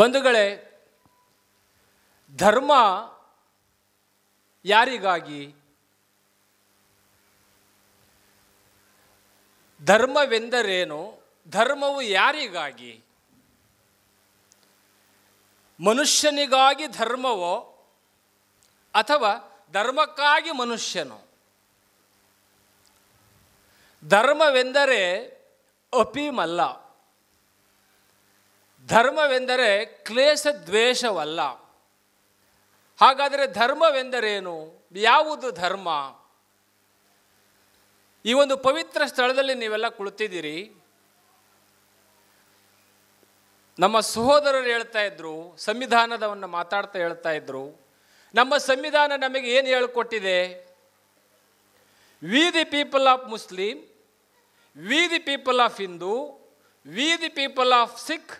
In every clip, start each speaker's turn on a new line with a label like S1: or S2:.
S1: ಬಂಧುಗಳೇ ಧರ್ಮ ಯಾರಿಗಾಗಿ ಧರ್ಮವೆಂದರೇನು ಧರ್ಮವು ಯಾರಿಗಾಗಿ ಮನುಷ್ಯನಿಗಾಗಿ ಧರ್ಮವೋ ಅಥವಾ ಧರ್ಮಕ್ಕಾಗಿ ಮನುಷ್ಯನೋ ಧರ್ಮವೆಂದರೆ ಅಪೀಮಲ್ಲ ಧರ್ಮವೆಂದರೆ ಕ್ಲೇಶ ದ್ವೇಷವಲ್ಲ ಹಾಗಾದರೆ ಧರ್ಮವೆಂದರೇನು ಯಾವುದು ಧರ್ಮ ಈ ಒಂದು ಪವಿತ್ರ ಸ್ಥಳದಲ್ಲಿ ನೀವೆಲ್ಲ ಕುಳಿತಿದ್ದೀರಿ ನಮ್ಮ ಸಹೋದರರು ಹೇಳ್ತಾ ಇದ್ರು ಸಂವಿಧಾನದವನ್ನು ಮಾತಾಡ್ತಾ ಹೇಳ್ತಾ ಇದ್ರು ನಮ್ಮ ಸಂವಿಧಾನ ನಮಗೆ ಏನು ಹೇಳಿಕೊಟ್ಟಿದೆ we the people of Muslim we the people of Hindu we the people of Sikh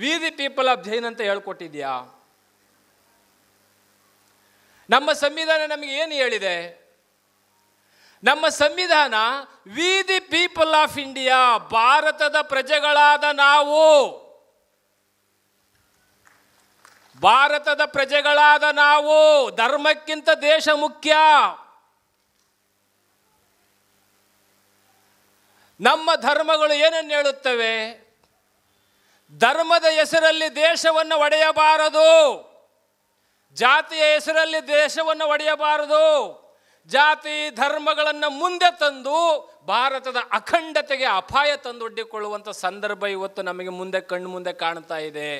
S1: we the people of Jain ಅಂತ ಹೇಳ್ಕೊಟ್ಟಿದ್ಯಾ ನಮ್ಮ ಸಂವಿಧಾನ ನಮಗೆ ಏನು ಹೇಳಿದೆ ನಮ್ಮ ಸಂವಿಧಾನ we the people of India ಭಾರತದ ಪ್ರಜೆಗಳಾದ ನಾವು ಭಾರತದ ಪ್ರಜೆಗಳಾದ ನಾವು ಧರ್ಮಕ್ಕಿಂತ ದೇಶ ಮುಖ್ಯ ನಮ್ಮ ಧರ್ಮಗಳು ಏನನ್ನು ಹೇಳುತ್ತವೆ ಧರ್ಮದ ಹೆಸರಲ್ಲಿ ದೇಶವನ್ನು ಒಡೆಯಬಾರದು ಜಾತಿಯ ಹೆಸರಲ್ಲಿ ದೇಶವನ್ನು ಒಡೆಯಬಾರದು ಜಾತಿ ಧರ್ಮಗಳನ್ನು ಮುಂದೆ ತಂದು ಭಾರತದ ಅಖಂಡತೆಗೆ ಅಪಾಯ ತಂದೊಡ್ಡಿಕೊಳ್ಳುವಂಥ ಸಂದರ್ಭ ಇವತ್ತು ನಮಗೆ ಮುಂದೆ ಕಣ್ಣು ಮುಂದೆ ಕಾಣ್ತಾ ಇದೆ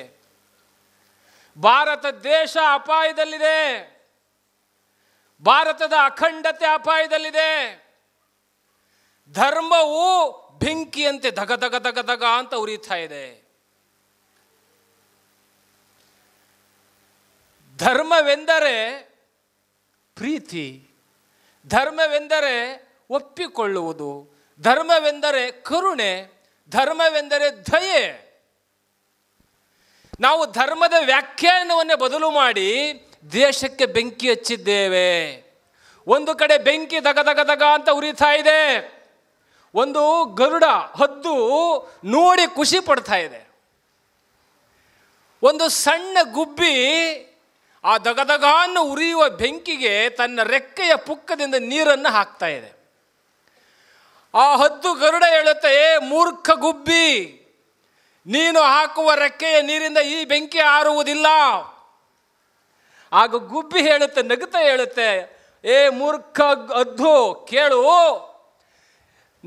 S1: ಭಾರತ ದೇಶ ಅಪಾಯದಲ್ಲಿದೆ ಭಾರತದ ಅಖಂಡತೆ ಅಪಾಯದಲ್ಲಿದೆ ಧರ್ಮವು ಬೆಂಕಿಯಂತೆ ಧಗ ಧಗ ಧಗ ಧಗ ಅಂತ ಉರಿತಾ ಇದೆ ಧರ್ಮವೆಂದರೆ ಪ್ರೀತಿ ಧರ್ಮವೆಂದರೆ ಒಪ್ಪಿಕೊಳ್ಳುವುದು ಧರ್ಮವೆಂದರೆ ಕರುಣೆ ಧರ್ಮವೆಂದರೆ ದಯೆ ನಾವು ಧರ್ಮದ ವ್ಯಾಖ್ಯಾನವನ್ನೇ ಬದಲು ಮಾಡಿ ದೇಶಕ್ಕೆ ಬೆಂಕಿ ಹಚ್ಚಿದ್ದೇವೆ ಒಂದು ಕಡೆ ಬೆಂಕಿ ದಗ ದಗ ದಗ ಅಂತ ಉರಿತಾ ಇದೆ ಒಂದು ಗರುಡ ಹದ್ದು ನೋಡಿ ಖುಷಿ ಪಡ್ತಾ ಇದೆ ಒಂದು ಸಣ್ಣ ಗುಬ್ಬಿ ಆ ದಗದಗಾನ್ನು ಉರಿಯುವ ಬೆಂಕಿಗೆ ತನ್ನ ರೆಕ್ಕೆಯ ಪುಕ್ಕದಿಂದ ನೀರನ್ನು ಹಾಕ್ತಾ ಇದೆ ಆ ಹದ್ದು ಗರುಡ ಹೇಳುತ್ತೆ ಮೂರ್ಖ ಗುಬ್ಬಿ ನೀನು ಹಾಕುವ ರೆಕ್ಕೆಯ ನೀರಿಂದ ಈ ಬೆಂಕಿ ಆರುವುದಿಲ್ಲ ಆಗ ಗುಬ್ಬಿ ಹೇಳುತ್ತೆ ನಗುತ್ತ ಹೇಳುತ್ತೆ ಏ ಮೂರ್ಖ ಅದ್ದು ಕೇಳು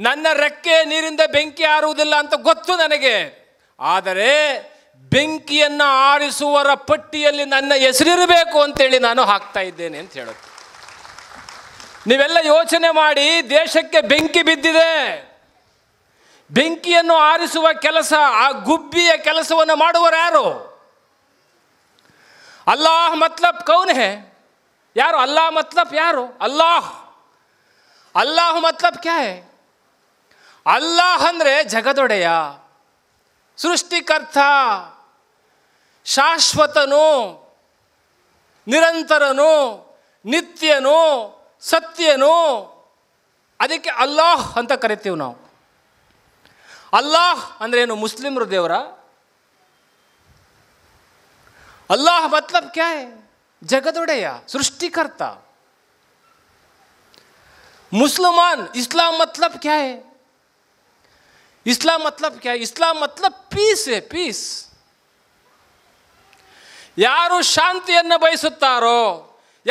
S1: ನನ್ನ ರೆಕ್ಕೆಯ ನೀರಿಂದ ಬೆಂಕಿ ಆರುವುದಿಲ್ಲ ಅಂತ ಗೊತ್ತು ನನಗೆ ಆದರೆ ಬೆಂಕಿಯನ್ನು ಆರಿಸುವರ ಪಟ್ಟಿಯಲ್ಲಿ ನನ್ನ ಹೆಸರಿರಬೇಕು ಅಂತೇಳಿ ನಾನು ಹಾಕ್ತಾ ಇದ್ದೇನೆ ಅಂತ ಹೇಳುತ್ತೆ ನೀವೆಲ್ಲ ಯೋಚನೆ ಮಾಡಿ ದೇಶಕ್ಕೆ ಬೆಂಕಿ ಬಿದ್ದಿದೆ ಬೆಂಕಿಯನ್ನು ಆರಿಸುವ ಕೆಲಸ ಆ ಗುಬ್ಬಿಯ ಕೆಲಸವನ್ನು ಮಾಡುವರು ಯಾರು ಅಲ್ಲಾಹ್ ಮತ್ಲಬ್ ಕೌನ್ ಯಾರು ಅಲ್ಲಾಹ್ ಮತ್ಲಬ್ ಯಾರು ಅಲ್ಲಾಹ್ ಅಲ್ಲಾಹ್ ಮತ್ಲಬ್ ಕ್ಯಾ ಅಲ್ಲಾಹ್ ಅಂದರೆ ಜಗದೊಡೆಯ ಸೃಷ್ಟಿಕರ್ತ ಶಾಶ್ವತನು ನಿರಂತರನು ನಿತ್ಯನು ಸತ್ಯನು ಅದಕ್ಕೆ ಅಲ್ಲಾಹ್ ಅಂತ ಕರಿತೀವಿ ನಾವು ಅಲ್ಲಾಹ್ ಅಂದ್ರೆ ಏನು ಮುಸ್ಲಿಮರು ದೇವರ ಅಲ್ಲಾಹ್ ಮತ್ಲಬ್ ಕ್ಯಾ ಜಗದೊಡೆಯ ಸೃಷ್ಟಿಕರ್ತ ಮುಸ್ಲ್ಮಾನ್ ಇಸ್ಲಾಂ ಮತ್ಲಬ್ ಕ್ಯಾ ಇಸ್ಲಾಂ ಮತ್ಲಬ್ ಕ್ಯಾ ಇಸ್ಲಾಂ ಮತ್ಲಬ್ ಪೀಸ್ ಎ ಪೀಸ್ ಯಾರು ಶಾಂತಿಯನ್ನು ಬಯಸುತ್ತಾರೋ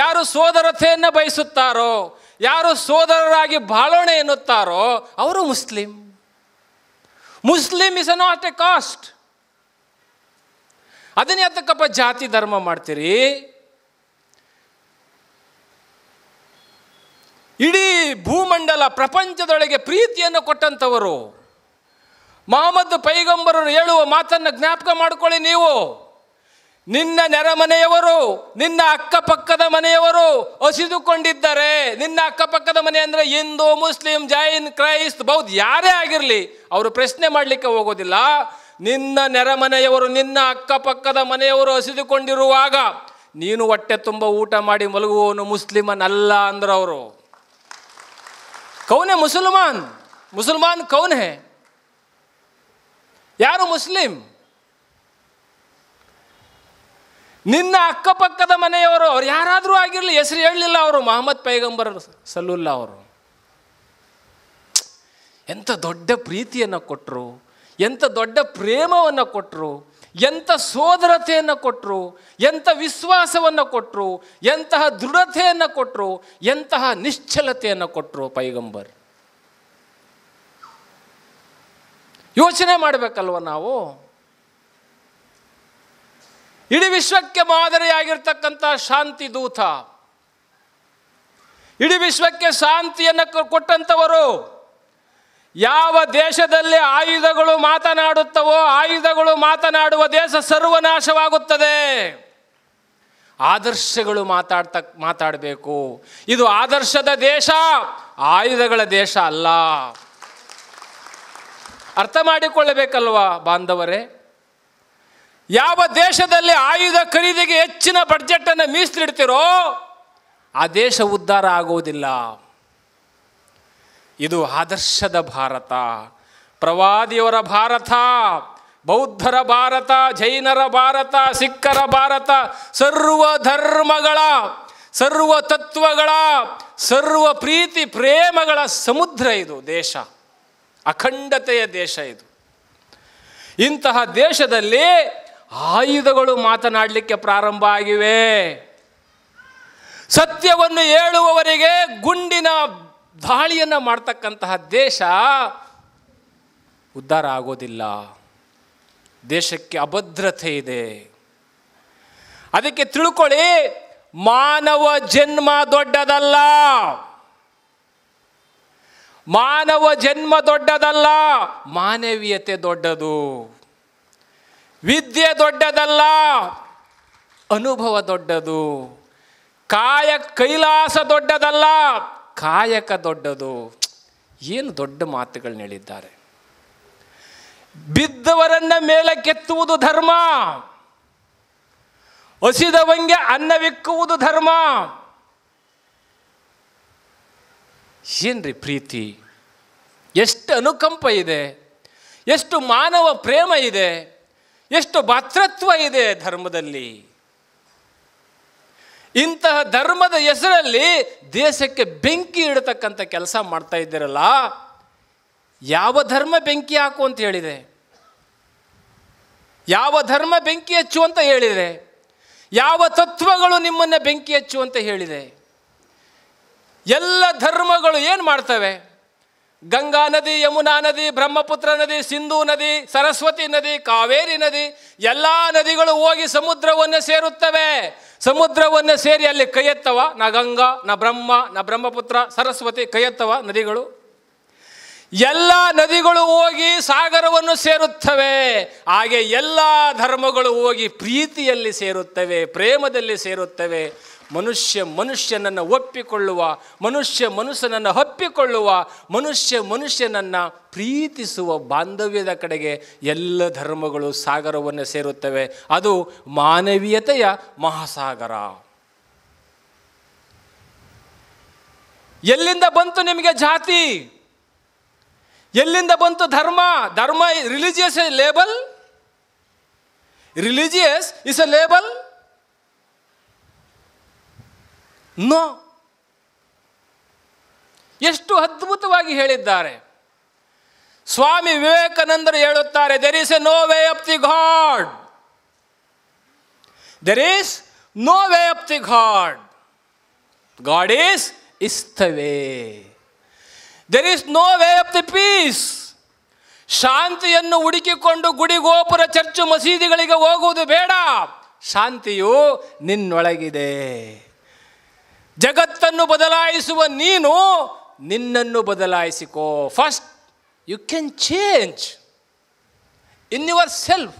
S1: ಯಾರು ಸೋದರತೆಯನ್ನು ಬಯಸುತ್ತಾರೋ ಯಾರು ಸೋದರರಾಗಿ ಬಾಳೋಣೆ ಎನ್ನುತ್ತಾರೋ ಅವರು Muslim Muslim is not a caste ಅದನ್ನ ಜಾತಿ ಧರ್ಮ ಮಾಡ್ತೀರಿ ಇಡೀ ಭೂಮಂಡಲ ಪ್ರಪಂಚದೊಳಗೆ ಪ್ರೀತಿಯನ್ನು ಕೊಟ್ಟಂಥವರು ಮೊಹಮ್ಮದ್ ಪೈಗಂಬರರು ಹೇಳುವ ಮಾತನ್ನು ಜ್ಞಾಪಕ ಮಾಡಿಕೊಳ್ಳಿ ನೀವು ನಿನ್ನ ನೆರೆಮನೆಯವರು ನಿನ್ನ ಅಕ್ಕಪಕ್ಕದ ಮನೆಯವರು ಹಸಿದುಕೊಂಡಿದ್ದಾರೆ ನಿನ್ನ ಅಕ್ಕಪಕ್ಕದ ಮನೆ ಅಂದರೆ ಹಿಂದೂ ಮುಸ್ಲಿಂ ಜೈನ್ ಕ್ರೈಸ್ತ್ ಬೌದ್ಧ ಯಾರೇ ಆಗಿರಲಿ ಅವರು ಪ್ರಶ್ನೆ ಮಾಡಲಿಕ್ಕೆ ಹೋಗೋದಿಲ್ಲ ನಿನ್ನ ನೆರೆಮನೆಯವರು ನಿನ್ನ ಅಕ್ಕಪಕ್ಕದ ಮನೆಯವರು ಹಸಿದುಕೊಂಡಿರುವಾಗ ನೀನು ಹೊಟ್ಟೆ ತುಂಬ ಊಟ ಮಾಡಿ ಮಲಗುವವನು ಮುಸ್ಲಿಮನಲ್ಲ ಅವರು ಕೌನೆ ಮುಸಲ್ಮಾನ್ ಮುಸಲ್ಮಾನ್ ಕೌನೆ ಯಾರು ಮುಸ್ಲಿಂ ನಿನ್ನ ಅಕ್ಕಪಕ್ಕದ ಮನೆಯವರು ಅವ್ರು ಯಾರಾದರೂ ಆಗಿರಲಿ ಹೆಸರು ಹೇಳಲಿಲ್ಲ ಅವರು ಮೊಹಮ್ಮದ್ ಪೈಗಂಬರ್ ಸಲ್ಲುಲ್ಲ ಅವರು ಎಂಥ ದೊಡ್ಡ ಪ್ರೀತಿಯನ್ನು ಕೊಟ್ಟರು ಎಂಥ ದೊಡ್ಡ ಪ್ರೇಮವನ್ನು ಕೊಟ್ಟರು ಎಂಥ ಸೋದರತೆಯನ್ನು ಕೊಟ್ಟರು ಎಂಥ ವಿಶ್ವಾಸವನ್ನು ಕೊಟ್ಟರು ಎಂತಹ ದೃಢತೆಯನ್ನು ಕೊಟ್ಟರು ಎಂತಹ ನಿಶ್ಚಲತೆಯನ್ನು ಕೊಟ್ಟರು ಪೈಗಂಬರ್ ಯೋಚನೆ ಮಾಡಬೇಕಲ್ವ ನಾವು ಇಡೀ ವಿಶ್ವಕ್ಕೆ ಮಾದರಿಯಾಗಿರ್ತಕ್ಕಂಥ ಶಾಂತಿ ದೂತ ಇಡೀ ವಿಶ್ವಕ್ಕೆ ಶಾಂತಿಯನ್ನು ಕೊಟ್ಟಂಥವರು ಯಾವ ದೇಶದಲ್ಲಿ ಆಯುಧಗಳು ಮಾತನಾಡುತ್ತವೋ ಆಯುಧಗಳು ಮಾತನಾಡುವ ದೇಶ ಸರ್ವನಾಶವಾಗುತ್ತದೆ ಆದರ್ಶಗಳು ಮಾತಾಡ್ತ ಮಾತಾಡಬೇಕು ಇದು ಆದರ್ಶದ ದೇಶ ಆಯುಧಗಳ ದೇಶ ಅಲ್ಲ ಅರ್ಥ ಮಾಡಿಕೊಳ್ಳಬೇಕಲ್ವಾ ಬಾಂಧವರೇ ಯಾವ ದೇಶದಲ್ಲಿ ಆಯುಧ ಖರೀದಿಗೆ ಹೆಚ್ಚಿನ ಬಡ್ಜೆಟನ್ನು ಮೀಸಲಿಡ್ತಿರೋ ಆ ದೇಶ ಉದ್ಧಾರ ಆಗುವುದಿಲ್ಲ ಇದು ಆದರ್ಶದ ಭಾರತ ಪ್ರವಾದಿಯವರ ಭಾರತ ಬೌದ್ಧರ ಭಾರತ ಜೈನರ ಭಾರತ ಸಿಖ್ಖರ ಭಾರತ ಸರ್ವ ಧರ್ಮಗಳ ಸರ್ವ ತತ್ವಗಳ ಸರ್ವ ಪ್ರೀತಿ ಪ್ರೇಮಗಳ ಸಮುದ್ರ ಇದು ದೇಶ ಅಖಂಡತೆಯ ದೇಶ ಇದು ಇಂತಹ ದೇಶದಲ್ಲಿ ಆಯುಧಗಳು ಮಾತನಾಡಲಿಕ್ಕೆ ಪ್ರಾರಂಭ ಆಗಿವೆ ಸತ್ಯವನ್ನು ಹೇಳುವವರಿಗೆ ಗುಂಡಿನ ದಾಳಿಯನ್ನು ಮಾಡ್ತಕ್ಕಂತಹ ದೇಶ ಉದ್ಧಾರ ಆಗೋದಿಲ್ಲ ದೇಶಕ್ಕೆ ಅಭದ್ರತೆ ಇದೆ ಅದಕ್ಕೆ ತಿಳ್ಕೊಳ್ಳಿ ಮಾನವ ಜನ್ಮ ದೊಡ್ಡದಲ್ಲ ಮಾನವ ಜನ್ಮ ದೊಡ್ಡದಲ್ಲ ಮಾನವೀಯತೆ ದೊಡ್ಡದು ವಿದ್ಯೆ ದೊಡ್ಡದಲ್ಲ ಅನುಭವ ದೊಡ್ಡದು ಕಾಯ ಕೈಲಾಸ ದೊಡ್ಡದಲ್ಲ ಕಾಯಕ ದೊಡ್ಡದು ಏನು ದೊಡ್ಡ ಮಾತುಗಳನ್ನ ಹೇಳಿದ್ದಾರೆ ಬಿದ್ದವರನ್ನ ಕೆತ್ತುವುದು ಧರ್ಮ ಹಸಿದವಂಗೆ ಅನ್ನವಿಕ್ಕುವುದು ಧರ್ಮ ಏನ್ರಿ ಪ್ರೀತಿ ಎಷ್ಟು ಅನುಕಂಪ ಇದೆ ಎಷ್ಟು ಮಾನವ ಪ್ರೇಮ ಇದೆ ಎಷ್ಟು ಭಾತೃತ್ವ ಇದೆ ಧರ್ಮದಲ್ಲಿ ಇಂತಹ ಧರ್ಮದ ಹೆಸರಲ್ಲಿ ದೇಶಕ್ಕೆ ಬೆಂಕಿ ಇಡತಕ್ಕಂಥ ಕೆಲಸ ಮಾಡ್ತಾ ಇದ್ದೀರಲ್ಲ ಯಾವ ಧರ್ಮ ಬೆಂಕಿ ಹಾಕು ಅಂತ ಹೇಳಿದೆ ಯಾವ ಧರ್ಮ ಬೆಂಕಿ ಹಚ್ಚು ಅಂತ ಹೇಳಿದೆ ಯಾವ ತತ್ವಗಳು ನಿಮ್ಮನ್ನು ಬೆಂಕಿ ಹಚ್ಚು ಅಂತ ಹೇಳಿದೆ ಎಲ್ಲ ಧರ್ಮಗಳು ಏನು ಮಾಡ್ತವೆ ಗಂಗಾ ನದಿ ಯಮುನಾ ನದಿ ಬ್ರಹ್ಮಪುತ್ರ ನದಿ ಸಿಂಧೂ ನದಿ ಸರಸ್ವತಿ ನದಿ ಕಾವೇರಿ ನದಿ ಎಲ್ಲ ನದಿಗಳು ಹೋಗಿ ಸಮುದ್ರವನ್ನು ಸೇರುತ್ತವೆ ಸಮುದ್ರವನ್ನು ಸೇರಿ ಅಲ್ಲಿ ಕೈಯತ್ತವ ನ ಗಂಗಾ ನ ಬ್ರಹ್ಮ ನ ಬ್ರಹ್ಮಪುತ್ರ ಸರಸ್ವತಿ ಕೈಯತ್ತವ ನದಿಗಳು ಎಲ್ಲ ನದಿಗಳು ಹೋಗಿ ಸಾಗರವನ್ನು ಸೇರುತ್ತವೆ ಹಾಗೆ ಎಲ್ಲ ಧರ್ಮಗಳು ಹೋಗಿ ಪ್ರೀತಿಯಲ್ಲಿ ಸೇರುತ್ತವೆ ಪ್ರೇಮದಲ್ಲಿ ಸೇರುತ್ತವೆ ಮನುಷ್ಯ ಮನುಷ್ಯನನ್ನು ಒಪ್ಪಿಕೊಳ್ಳುವ ಮನುಷ್ಯ ಮನುಷ್ಯನನ್ನು ಒಪ್ಪಿಕೊಳ್ಳುವ ಮನುಷ್ಯ ಮನುಷ್ಯನನ್ನು ಪ್ರೀತಿಸುವ ಬಾಂಧವ್ಯದ ಕಡೆಗೆ ಎಲ್ಲ ಧರ್ಮಗಳು ಸಾಗರವನ್ನು ಸೇರುತ್ತವೆ ಅದು ಮಾನವೀಯತೆಯ ಮಹಾಸಾಗರ ಎಲ್ಲಿಂದ ಬಂತು ನಿಮಗೆ ಜಾತಿ ಎಲ್ಲಿಂದ ಬಂತು ಧರ್ಮ ಧರ್ಮ religious label religious is a label no ಎಷ್ಟು ಅದ್ಭುತವಾಗಿ ಹೇಳಿದ್ದಾರೆ ಸ್ವಾಮಿ ವಿವೇಕಾನಂದರು ಹೇಳುತ್ತಾರೆ there is a no way of the God there is no way of the God God is is the way there is no way of the peace ಶಾಂತಿಯನ್ನು ಹುಡುಕಿಕೊಂಡು ಗುಡಿ ಗೋಪುರ church ಮಸೀದಿಗಳಿಗೆ ಹೋಗುವುದು ಬೇಡ ಶಾಂತಿಯು ನಿನ್ನೊಳಗಿದೆ ಜಗತ್ತನ್ನು ಬದಲಾಯಿಸುವ ನೀನು ನಿನ್ನನ್ನು ಬದಲಾಯಿಸಿಕೋ first you can change in yourself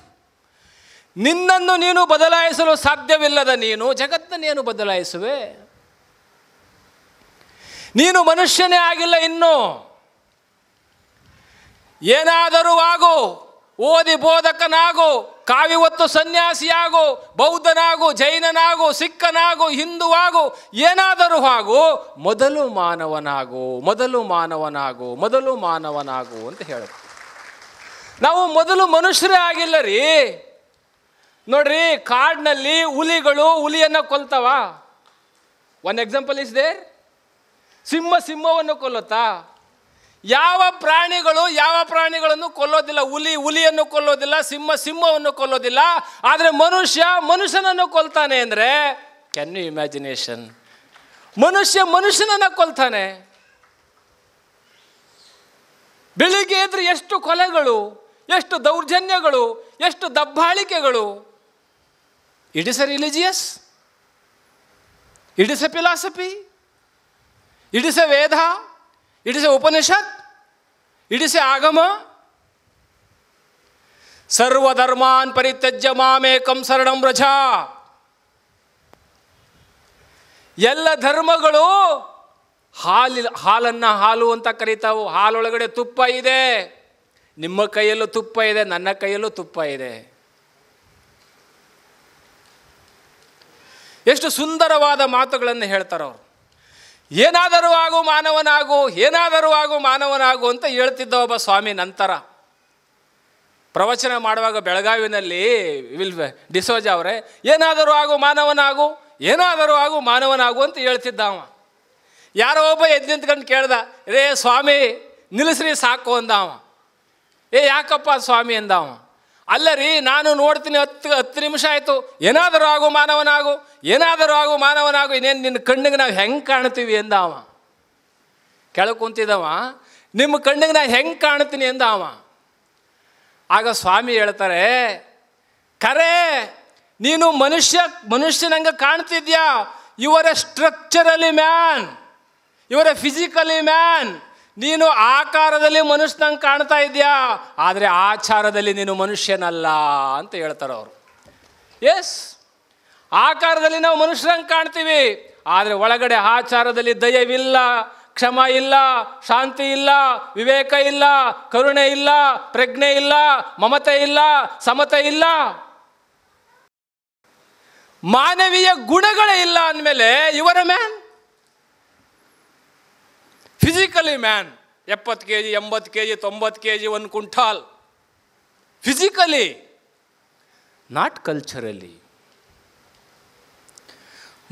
S1: ನಿನ್ನನ್ನು ನೀನು ಬದಲಾಯಿಸಲು ಸಾಧ್ಯವಿಲ್ಲದ ನೀನು ಜಗತ್ತನ್ನೇನು ಬದಲಾಯಿಸುವೆ ನೀನು ಮನುಷ್ಯನೇ ಆಗಿಲ್ಲ ಇನ್ನು ಏನಾದರೂ ಆಗು ಓದಿ ಬೋಧಕನಾಗು ಕಾವಿ ಸನ್ಯಾಸಿಯಾಗು ಬೌದ್ಧನಾಗು ಜೈನನಾಗು ಸಿಕ್ಕನಾಗು ಹಿಂದುವಾಗು ಏನಾದರೂ ಆಗು ಮೊದಲು ಮಾನವನಾಗು ಮೊದಲು ಮಾನವನಾಗು ಮೊದಲು ಮಾನವನಾಗು ಅಂತ ಹೇಳುತ್ತೆ ನಾವು ಮೊದಲು ಮನುಷ್ಯರೇ ಆಗಿಲ್ಲ ರೀ ನೋಡ್ರಿ ಕಾಡಿನಲ್ಲಿ ಹುಲಿಗಳು ಹುಲಿಯನ್ನು ಕೊಲ್ತವ ಒನ್ ಎಕ್ಸಾಂಪಲ್ ಇಸ್ ದೇರ್ ಸಿಂಹ ಸಿಂಹವನ್ನು ಕೊಲ್ಲುತ್ತಾ ಯಾವ ಪ್ರಾಣಿಗಳು ಯಾವ ಪ್ರಾಣಿಗಳನ್ನು ಕೊಲ್ಲೋದಿಲ್ಲ ಹುಲಿ ಹುಲಿಯನ್ನು ಕೊಲ್ಲೋದಿಲ್ಲ ಸಿಂಹ ಸಿಂಹವನ್ನು ಕೊಲ್ಲೋದಿಲ್ಲ ಆದರೆ ಮನುಷ್ಯ ಮನುಷ್ಯನನ್ನು ಕೊಲ್ತಾನೆ ಅಂದರೆ ಕ್ಯಾನ್ ಯು ಇಮ್ಯಾಜಿನೇಷನ್ ಮನುಷ್ಯ ಮನುಷ್ಯನನ್ನು ಕೊಲ್ತಾನೆ ಬೆಳಿಗ್ಗೆ ಎದ್ರೆ ಎಷ್ಟು ಕೊಲೆಗಳು ಎಷ್ಟು ದೌರ್ಜನ್ಯಗಳು ಎಷ್ಟು ದಬ್ಬಾಳಿಕೆಗಳು it is religious it is a philosophy it is a Veda it is a Upanishad it is a Agama ಸರ್ವಧರ್ಮಾನ್ ಪರಿತ್ಯಜ್ಯ ಮಾಮೇಕಂ ಸರಣಂ ರಜ ಎಲ್ಲ ಧರ್ಮಗಳು ಹಾಲಿಲ್ಲ ಹಾಲನ್ನು ಹಾಲು ಅಂತ ಕರಿತಾವು ಹಾಲೊಳಗಡೆ ತುಪ್ಪ ಇದೆ ನಿಮ್ಮ ಕೈಯಲ್ಲೂ ತುಪ್ಪ ಇದೆ ನನ್ನ ಕೈಯಲ್ಲೂ ತುಪ್ಪ ಇದೆ ಎಷ್ಟು ಸುಂದರವಾದ ಮಾತುಗಳನ್ನು ಹೇಳ್ತಾರೆ ಏನಾದರೂ ಆಗು ಮಾನವನಾಗು ಏನಾದರೂ ಆಗು ಮಾನವನಾಗು ಅಂತ ಹೇಳ್ತಿದ್ದ ಒಬ್ಬ ಸ್ವಾಮಿ ನಂತರ ಪ್ರವಚನ ಮಾಡುವಾಗ ಬೆಳಗಾವಿನಲ್ಲಿ ವಿಲ್ ಡಿಸೋಜ ಅವರೇ ಏನಾದರೂ ಆಗು ಮಾನವನಾಗು ಏನಾದರೂ ಆಗು ಮಾನವನಾಗು ಅಂತ ಹೇಳ್ತಿದ್ದ ಅವ ಯಾರೋ ಒಬ್ಬ ಎದ್ದು ನಿಂತ್ಕೊಂಡು ಕೇಳ್ದ ರೇ ಸ್ವಾಮಿ ನಿಲ್ಲಿಸ್ರಿ ಸಾಕು ಅಂದ ಅವ ಏ ಯಾಕಪ್ಪ ಸ್ವಾಮಿ ಅಂದ ಅವ ಅಲ್ಲ ರೀ ನಾನು ನೋಡ್ತೀನಿ ಹತ್ತು ಹತ್ತು ನಿಮಿಷ ಆಯಿತು ಏನಾದರೂ ಆಗು ಮಾನವನಾಗು ಏನಾದರೂ ಆಗು ಮಾನವನಾಗು ಇನ್ನೇನು ನಿನ್ನ ಕಣ್ಣಿಗೆ ನಾವು ಹೆಂಗೆ ಕಾಣ್ತೀವಿ ಎಂದ ಅವ ಕೆಳಗೆ ಕುಂತಿದ್ದವ ನಿಮ್ಮ ಕಣ್ಣಿಗೆ ನಾ ಹೆಂಗೆ ಕಾಣ್ತೀನಿ ಎಂದ ಅವ ಆಗ ಸ್ವಾಮಿ ಹೇಳ್ತಾರೆ ಕರೆ ನೀನು ಮನುಷ್ಯ ಮನುಷ್ಯನಂಗೆ ಕಾಣ್ತಿದ್ಯಾ ಇವರ ಸ್ಟ್ರಕ್ಚರಲಿ ಮ್ಯಾನ್ ಇವರ ಫಿಸಿಕಲಿ ಮ್ಯಾನ್ ನೀನು ಆಕಾರದಲ್ಲಿ ಮನುಷ್ಯನಂಗೆ ಕಾಣ್ತಾ ಇದೆಯಾ ಆದರೆ ಆಚಾರದಲ್ಲಿ ನೀನು ಮನುಷ್ಯನಲ್ಲ ಅಂತ ಹೇಳ್ತಾರೆ ಅವರು ಎಸ್ ಆಕಾರದಲ್ಲಿ ನಾವು ಮನುಷ್ಯನಂಗೆ ಕಾಣ್ತೀವಿ ಆದರೆ ಒಳಗಡೆ ಆಚಾರದಲ್ಲಿ ದಯವಿಲ್ಲ ಕ್ಷಮ ಇಲ್ಲ ಶಾಂತಿ ಇಲ್ಲ ವಿವೇಕ ಇಲ್ಲ ಕರುಣೆ ಇಲ್ಲ ಪ್ರಜ್ಞೆ ಇಲ್ಲ ಮಮತೆ ಇಲ್ಲ ಸಮತೆ ಇಲ್ಲ ಮಾನವೀಯ ಗುಣಗಳೇ ಇಲ್ಲ ಅಂದಮೇಲೆ ಇವರ ಮ್ಯಾನ್ ಫಿಸಿಕಲಿ ಮ್ಯಾನ್ ಎಪ್ಪತ್ತು ಕೆ ಜಿ ಎಂಬತ್ತು ಕೆ ಜಿ ತೊಂಬತ್ತು ಕೆ ಜಿ ಒಂದು ಕುಂಟಾಲ್ ಫಿಸಿಕಲಿ ನಾಟ್ ಕಲ್ಚರಲಿ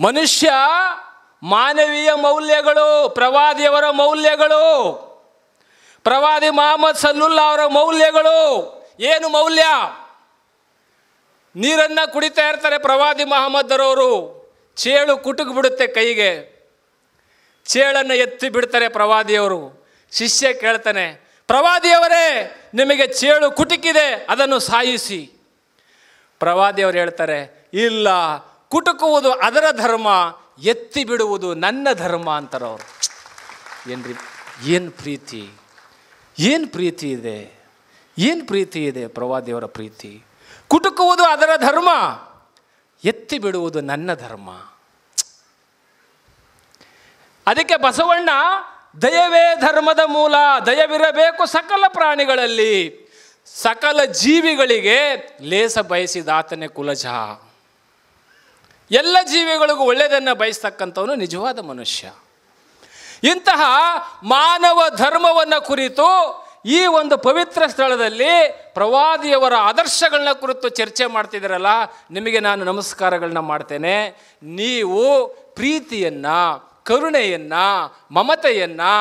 S1: ಮನುಷ್ಯ ಮಾನವೀಯ ಮೌಲ್ಯಗಳು ಪ್ರವಾದಿಯವರ ಮೌಲ್ಯಗಳು ಪ್ರವಾದಿ ಮಹಮ್ಮದ್ ಸಲ್ಲುಲ್ಲಾ ಅವರ ಮೌಲ್ಯಗಳು ಏನು ಮೌಲ್ಯ ನೀರನ್ನು ಕುಡಿತಾ ಇರ್ತಾರೆ ಪ್ರವಾದಿ ಮಹಮ್ಮದ್ರವರು ಚೇಳು ಕುಟುಕು ಬಿಡುತ್ತೆ ಕೈಗೆ ಚೇಳನ್ನು ಎತ್ತಿ ಬಿಡ್ತಾರೆ ಪ್ರವಾದಿಯವರು ಶಿಷ್ಯ ಕೇಳ್ತಾನೆ ಪ್ರವಾದಿಯವರೇ ನಿಮಗೆ ಚೇಳು ಕುಟುಕಿದೆ ಅದನ್ನು ಸಾಯಿಸಿ ಪ್ರವಾದಿಯವರು ಹೇಳ್ತಾರೆ ಇಲ್ಲ ಕುಟುಕುವುದು ಅದರ ಧರ್ಮ ಎತ್ತಿ ಬಿಡುವುದು ನನ್ನ ಧರ್ಮ ಅಂತಾರವರು ಏನ್ರಿ ಏನು ಪ್ರೀತಿ ಏನು ಪ್ರೀತಿ ಇದೆ ಏನು ಪ್ರೀತಿ ಇದೆ ಪ್ರವಾದಿಯವರ ಪ್ರೀತಿ ಕುಟುಕುವುದು ಅದರ ಧರ್ಮ ಎತ್ತಿ ಬಿಡುವುದು ನನ್ನ ಧರ್ಮ ಅದಕ್ಕೆ ಬಸವಣ್ಣ ದಯವೇ ಧರ್ಮದ ಮೂಲ ದಯವಿರಬೇಕು ಸಕಲ ಪ್ರಾಣಿಗಳಲ್ಲಿ ಸಕಲ ಜೀವಿಗಳಿಗೆ ಲೇಸ ಬಯಸಿದಾತನೇ ಕುಲಜ ಎಲ್ಲ ಜೀವಿಗಳಿಗೂ ಒಳ್ಳೆಯದನ್ನು ಬಯಸ್ತಕ್ಕಂಥವನು ನಿಜವಾದ ಮನುಷ್ಯ ಇಂತಹ ಮಾನವ ಧರ್ಮವನ್ನು ಕುರಿತು ಈ ಒಂದು ಪವಿತ್ರ ಸ್ಥಳದಲ್ಲಿ ಪ್ರವಾದಿಯವರ ಆದರ್ಶಗಳನ್ನ ಕುರಿತು ಚರ್ಚೆ ಮಾಡ್ತಿದ್ದೀರಲ್ಲ ನಿಮಗೆ ನಾನು ನಮಸ್ಕಾರಗಳನ್ನ ಮಾಡ್ತೇನೆ ನೀವು ಪ್ರೀತಿಯನ್ನು ಕರುಣೆಯನ್ನು ಮಮತೆಯನ್ನು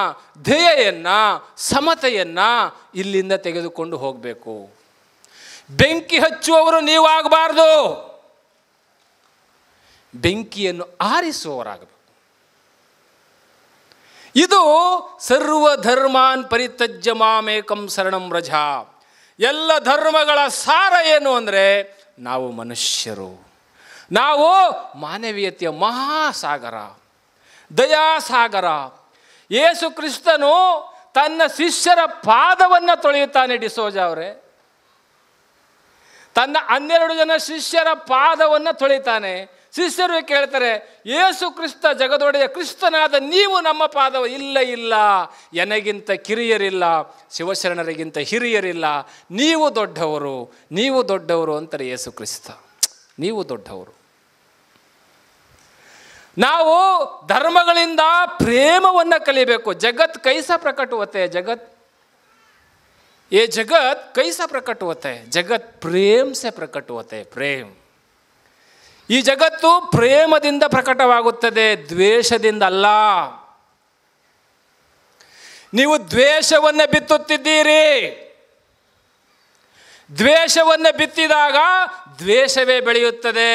S1: ಧ್ಯೇಯನ್ನು ಸಮತೆಯನ್ನು ಇಲ್ಲಿಂದ ತೆಗೆದುಕೊಂಡು ಹೋಗಬೇಕು ಬೆಂಕಿ ಹಚ್ಚುವವರು ನೀವಾಗಬಾರ್ದು ಬೆಂಕಿಯನ್ನು ಆರಿಸುವವರಾಗಬೇಕು ಇದು ಸರ್ವಧರ್ಮಾನ್ ಪರಿತ್ಯಜ್ಯ ಮಾಮೇಕಂ ಶರಣಂ ರಜ ಎಲ್ಲ ಧರ್ಮಗಳ ಸಾರ ಏನು ಅಂದರೆ ನಾವು ಮನುಷ್ಯರು ನಾವು ಮಾನವೀಯತೆಯ ಮಹಾಸಾಗರ ದಯಾಸಾಗರ ಯೇಸು ಕ್ರಿಸ್ತನು ತನ್ನ ಶಿಷ್ಯರ ಪಾದವನ್ನು ತೊಳೆಯುತ್ತಾನೆ ಡಿಸೋಜ ಅವರೇ ತನ್ನ ಹನ್ನೆರಡು ಜನ ಶಿಷ್ಯರ ಪಾದವನ್ನು ತೊಳೆಯುತ್ತಾನೆ ಶಿಷ್ಯರು ಕೇಳ್ತಾರೆ ಏಸು ಕ್ರಿಸ್ತ ಜಗದೊಡೆಯ ಕ್ರಿಸ್ತನಾದ ನೀವು ನಮ್ಮ ಪಾದವ ಇಲ್ಲ ಇಲ್ಲ ಎನಗಿಂತ ಕಿರಿಯರಿಲ್ಲ ಶಿವಶರಣರಿಗಿಂತ ಹಿರಿಯರಿಲ್ಲ ನೀವು ದೊಡ್ಡವರು ನೀವು ದೊಡ್ಡವರು ಅಂತಾರೆ ಯೇಸು ಕ್ರಿಸ್ತ ನೀವು ದೊಡ್ಡವರು ನಾವು ಧರ್ಮಗಳಿಂದ ಪ್ರೇಮವನ್ನು ಕಲಿಬೇಕು ಜಗತ್ ಕೈಸ ಪ್ರಕಟುವತ್ತೆ ಜಗತ್ ಏ ಜಗತ್ ಕೈಸ ಪ್ರಕಟುವತ್ತೆ ಜಗತ್ ಪ್ರೇಮ್ಸೆ ಸೆ ಪ್ರಕಟುವತ್ತೆ ಪ್ರೇಮ್ ಈ ಜಗತ್ತು ಪ್ರೇಮದಿಂದ ಪ್ರಕಟವಾಗುತ್ತದೆ ದ್ವೇಷದಿಂದ ಅಲ್ಲ ನೀವು ದ್ವೇಷವನ್ನು ಬಿತ್ತುತ್ತಿದ್ದೀರಿ ದ್ವೇಷವನ್ನು ಬಿತ್ತಿದಾಗ ದ್ವೇಷವೇ ಬೆಳೆಯುತ್ತದೆ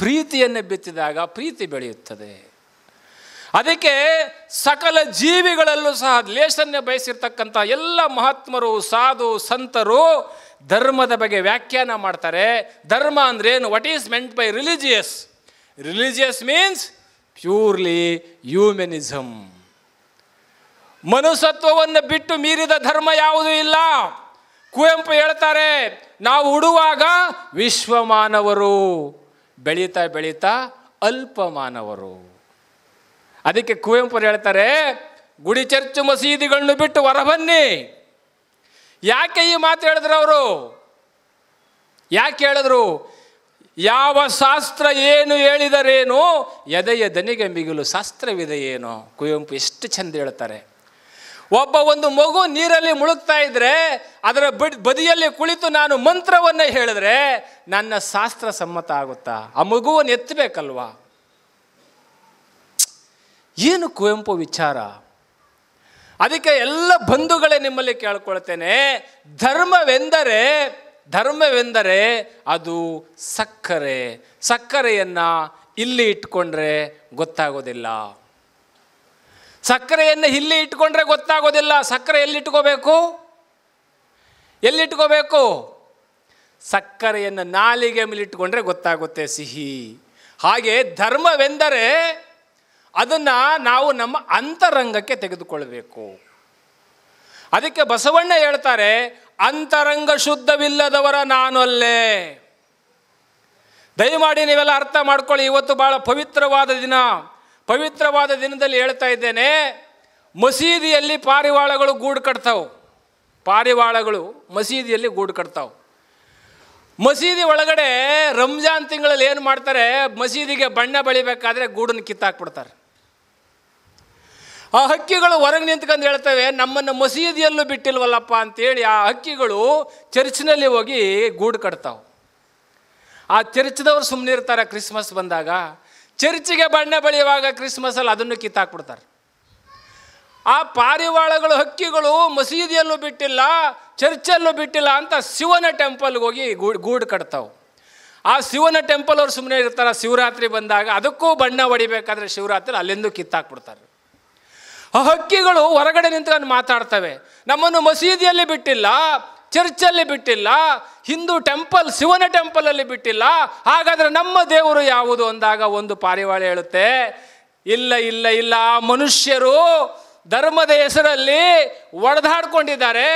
S1: ಪ್ರೀತಿಯನ್ನು ಬಿತ್ತಿದಾಗ ಪ್ರೀತಿ ಬೆಳೆಯುತ್ತದೆ ಅದಕ್ಕೆ ಸಕಲ ಜೀವಿಗಳಲ್ಲೂ ಸಹ ಲೇಸನ್ನೇ ಬಯಸಿರ್ತಕ್ಕಂಥ ಎಲ್ಲ ಮಹಾತ್ಮರು ಸಾಧು ಸಂತರು ಧರ್ಮದ ಬಗ್ಗೆ ವ್ಯಾಖ್ಯಾನ ಮಾಡ್ತಾರೆ ಧರ್ಮ ಅಂದ್ರೇನು what is meant by religious religious means purely humanism ಮನುಷ್ಯತ್ವವನ್ನು ಬಿಟ್ಟು ಮೀರಿದ ಧರ್ಮ ಯಾವುದೂ ಇಲ್ಲ ಕುವೆಂಪು ಹೇಳ್ತಾರೆ ನಾವು ಉಡುವಾಗ ವಿಶ್ವಮಾನವರು ಬೆಳೀತಾ ಬೆಳೀತಾ ಅಲ್ಪಮಾನವರು ಅದಕ್ಕೆ ಕುವೆಂಪುರು ಹೇಳ್ತಾರೆ ಗುಡಿ ಚರ್ಚು ಮಸೀದಿಗಳನ್ನು ಬಿಟ್ಟು ಹೊರಬನ್ನಿ ಯಾಕೆ ಈ ಮಾತು ಹೇಳಿದ್ರು ಅವರು ಯಾಕೆ ಹೇಳಿದ್ರು ಯಾವ ಶಾಸ್ತ್ರ ಏನು ಹೇಳಿದರೇನು ಎದೆಯ ದನಿಗೆ ಮಿಗಿಲು ಏನು ಕುವೆಂಪು ಎಷ್ಟು ಚೆಂದ ಹೇಳ್ತಾರೆ ಒಬ್ಬ ಒಂದು ಮಗು ನೀರಲ್ಲಿ ಮುಳುಗ್ತಾ ಇದ್ರೆ ಅದರ ಬಿಡ್ ಬದಿಯಲ್ಲಿ ಕುಳಿತು ನಾನು ಮಂತ್ರವನ್ನು ಹೇಳಿದ್ರೆ ನನ್ನ ಶಾಸ್ತ್ರ ಸಮ್ಮತ ಆಗುತ್ತಾ ಆ ಮಗುವನ್ನು ಎತ್ತಬೇಕಲ್ವಾ ಏನು ಕುವೆಂಪು ವಿಚಾರ ಅದಕ್ಕೆ ಎಲ್ಲ ಬಂಧುಗಳೇ ನಿಮ್ಮಲ್ಲಿ ಕೇಳ್ಕೊಳ್ತೇನೆ ಧರ್ಮವೆಂದರೆ ಧರ್ಮವೆಂದರೆ ಅದು ಸಕ್ಕರೆ ಸಕ್ಕರೆಯನ್ನು ಇಲ್ಲಿ ಇಟ್ಕೊಂಡ್ರೆ ಗೊತ್ತಾಗೋದಿಲ್ಲ ಸಕ್ಕರೆಯನ್ನು ಇಲ್ಲಿ ಇಟ್ಕೊಂಡ್ರೆ ಗೊತ್ತಾಗೋದಿಲ್ಲ ಸಕ್ಕರೆ ಎಲ್ಲಿಟ್ಕೋಬೇಕು ಎಲ್ಲಿಟ್ಕೋಬೇಕು ಸಕ್ಕರೆಯನ್ನು ನಾಲಿಗೆ ಇಟ್ಕೊಂಡ್ರೆ ಗೊತ್ತಾಗುತ್ತೆ ಸಿಹಿ ಹಾಗೆ ಧರ್ಮವೆಂದರೆ ಅದನ್ನು ನಾವು ನಮ್ಮ ಅಂತರಂಗಕ್ಕೆ ತೆಗೆದುಕೊಳ್ಬೇಕು ಅದಕ್ಕೆ ಬಸವಣ್ಣ ಹೇಳ್ತಾರೆ ಅಂತರಂಗ ಶುದ್ಧವಿಲ್ಲದವರ ನಾನೊಲ್ಲೇ ದಯಮಾಡಿ ನೀವೆಲ್ಲ ಅರ್ಥ ಮಾಡ್ಕೊಳ್ಳಿ ಇವತ್ತು ಭಾಳ ಪವಿತ್ರವಾದ ದಿನ ಪವಿತ್ರವಾದ ದಿನದಲ್ಲಿ ಹೇಳ್ತಾ ಇದ್ದೇನೆ ಮಸೀದಿಯಲ್ಲಿ ಪಾರಿವಾಳಗಳು ಗೂಡು ಕಟ್ತಾವೆ ಪಾರಿವಾಳಗಳು ಮಸೀದಿಯಲ್ಲಿ ಗೂಡು ಕಟ್ತಾವೆ ಮಸೀದಿ ಒಳಗಡೆ ರಂಜಾನ್ ತಿಂಗಳಲ್ಲಿ ಏನು ಮಾಡ್ತಾರೆ ಮಸೀದಿಗೆ ಬಣ್ಣ ಬಳಿಬೇಕಾದ್ರೆ ಗೂಡನ್ನು ಕಿತ್ತಾಕ್ಬಿಡ್ತಾರೆ ಆ ಹಕ್ಕಿಗಳು ಹೊರಗೆ ನಿಂತ್ಕೊಂಡು ಹೇಳ್ತವೆ ನಮ್ಮನ್ನು ಮಸೀದಿಯಲ್ಲೂ ಬಿಟ್ಟಿಲ್ವಲ್ಲಪ್ಪ ಅಂತೇಳಿ ಆ ಹಕ್ಕಿಗಳು ಚರ್ಚ್ನಲ್ಲಿ ಹೋಗಿ ಗೂಡು ಕಟ್ತಾವೆ ಆ ಚರ್ಚ್ದವ್ರು ಸುಮ್ಮನಿರ್ತಾರೆ ಕ್ರಿಸ್ಮಸ್ ಬಂದಾಗ ಚರ್ಚಿಗೆ ಬಣ್ಣ ಬಳಿಯುವಾಗ ಕ್ರಿಸ್ಮಸಲ್ಲಿ ಅದನ್ನು ಕಿತ್ತಾಕ್ಬಿಡ್ತಾರೆ ಆ ಪಾರಿವಾಳಗಳು ಹಕ್ಕಿಗಳು ಮಸೀದಿಯಲ್ಲೂ ಬಿಟ್ಟಿಲ್ಲ ಚರ್ಚಲ್ಲೂ ಬಿಟ್ಟಿಲ್ಲ ಅಂತ ಶಿವನ ಟೆಂಪಲ್ಗೆ ಹೋಗಿ ಗೂಡು ಗೂಡು ಕಟ್ತಾವೆ ಆ ಶಿವನ ಟೆಂಪಲ್ ಅವ್ರು ಸುಮ್ಮನೆ ಇರ್ತಾರೆ ಶಿವರಾತ್ರಿ ಬಂದಾಗ ಅದಕ್ಕೂ ಬಣ್ಣ ಹೊಡಿಬೇಕಾದ್ರೆ ಶಿವರಾತ್ರಿ ಅಲ್ಲಿಂದೂ ಕಿತ್ತಾಕ್ಬಿಡ್ತಾರೆ ಆ ಹಕ್ಕಿಗಳು ಹೊರಗಡೆ ನಿಂತ್ಕೊಂಡು ಮಾತಾಡ್ತವೆ ನಮ್ಮನ್ನು ಮಸೀದಿಯಲ್ಲಿ ಬಿಟ್ಟಿಲ್ಲ ಚರ್ಚಲ್ಲಿ ಬಿಟ್ಟಿಲ್ಲ ಹಿಂದೂ ಟೆಂಪಲ್ ಶಿವನ ಟೆಂಪಲಲ್ಲಿ ಬಿಟ್ಟಿಲ್ಲ ಹಾಗಾದರೆ ನಮ್ಮ ದೇವರು ಯಾವುದು ಅಂದಾಗ ಒಂದು ಪಾರಿವಾಳ ಹೇಳುತ್ತೆ ಇಲ್ಲ ಇಲ್ಲ ಇಲ್ಲ ಮನುಷ್ಯರು ಧರ್ಮದ ಹೆಸರಲ್ಲಿ ಒಡೆದಾಡ್ಕೊಂಡಿದ್ದಾರೆ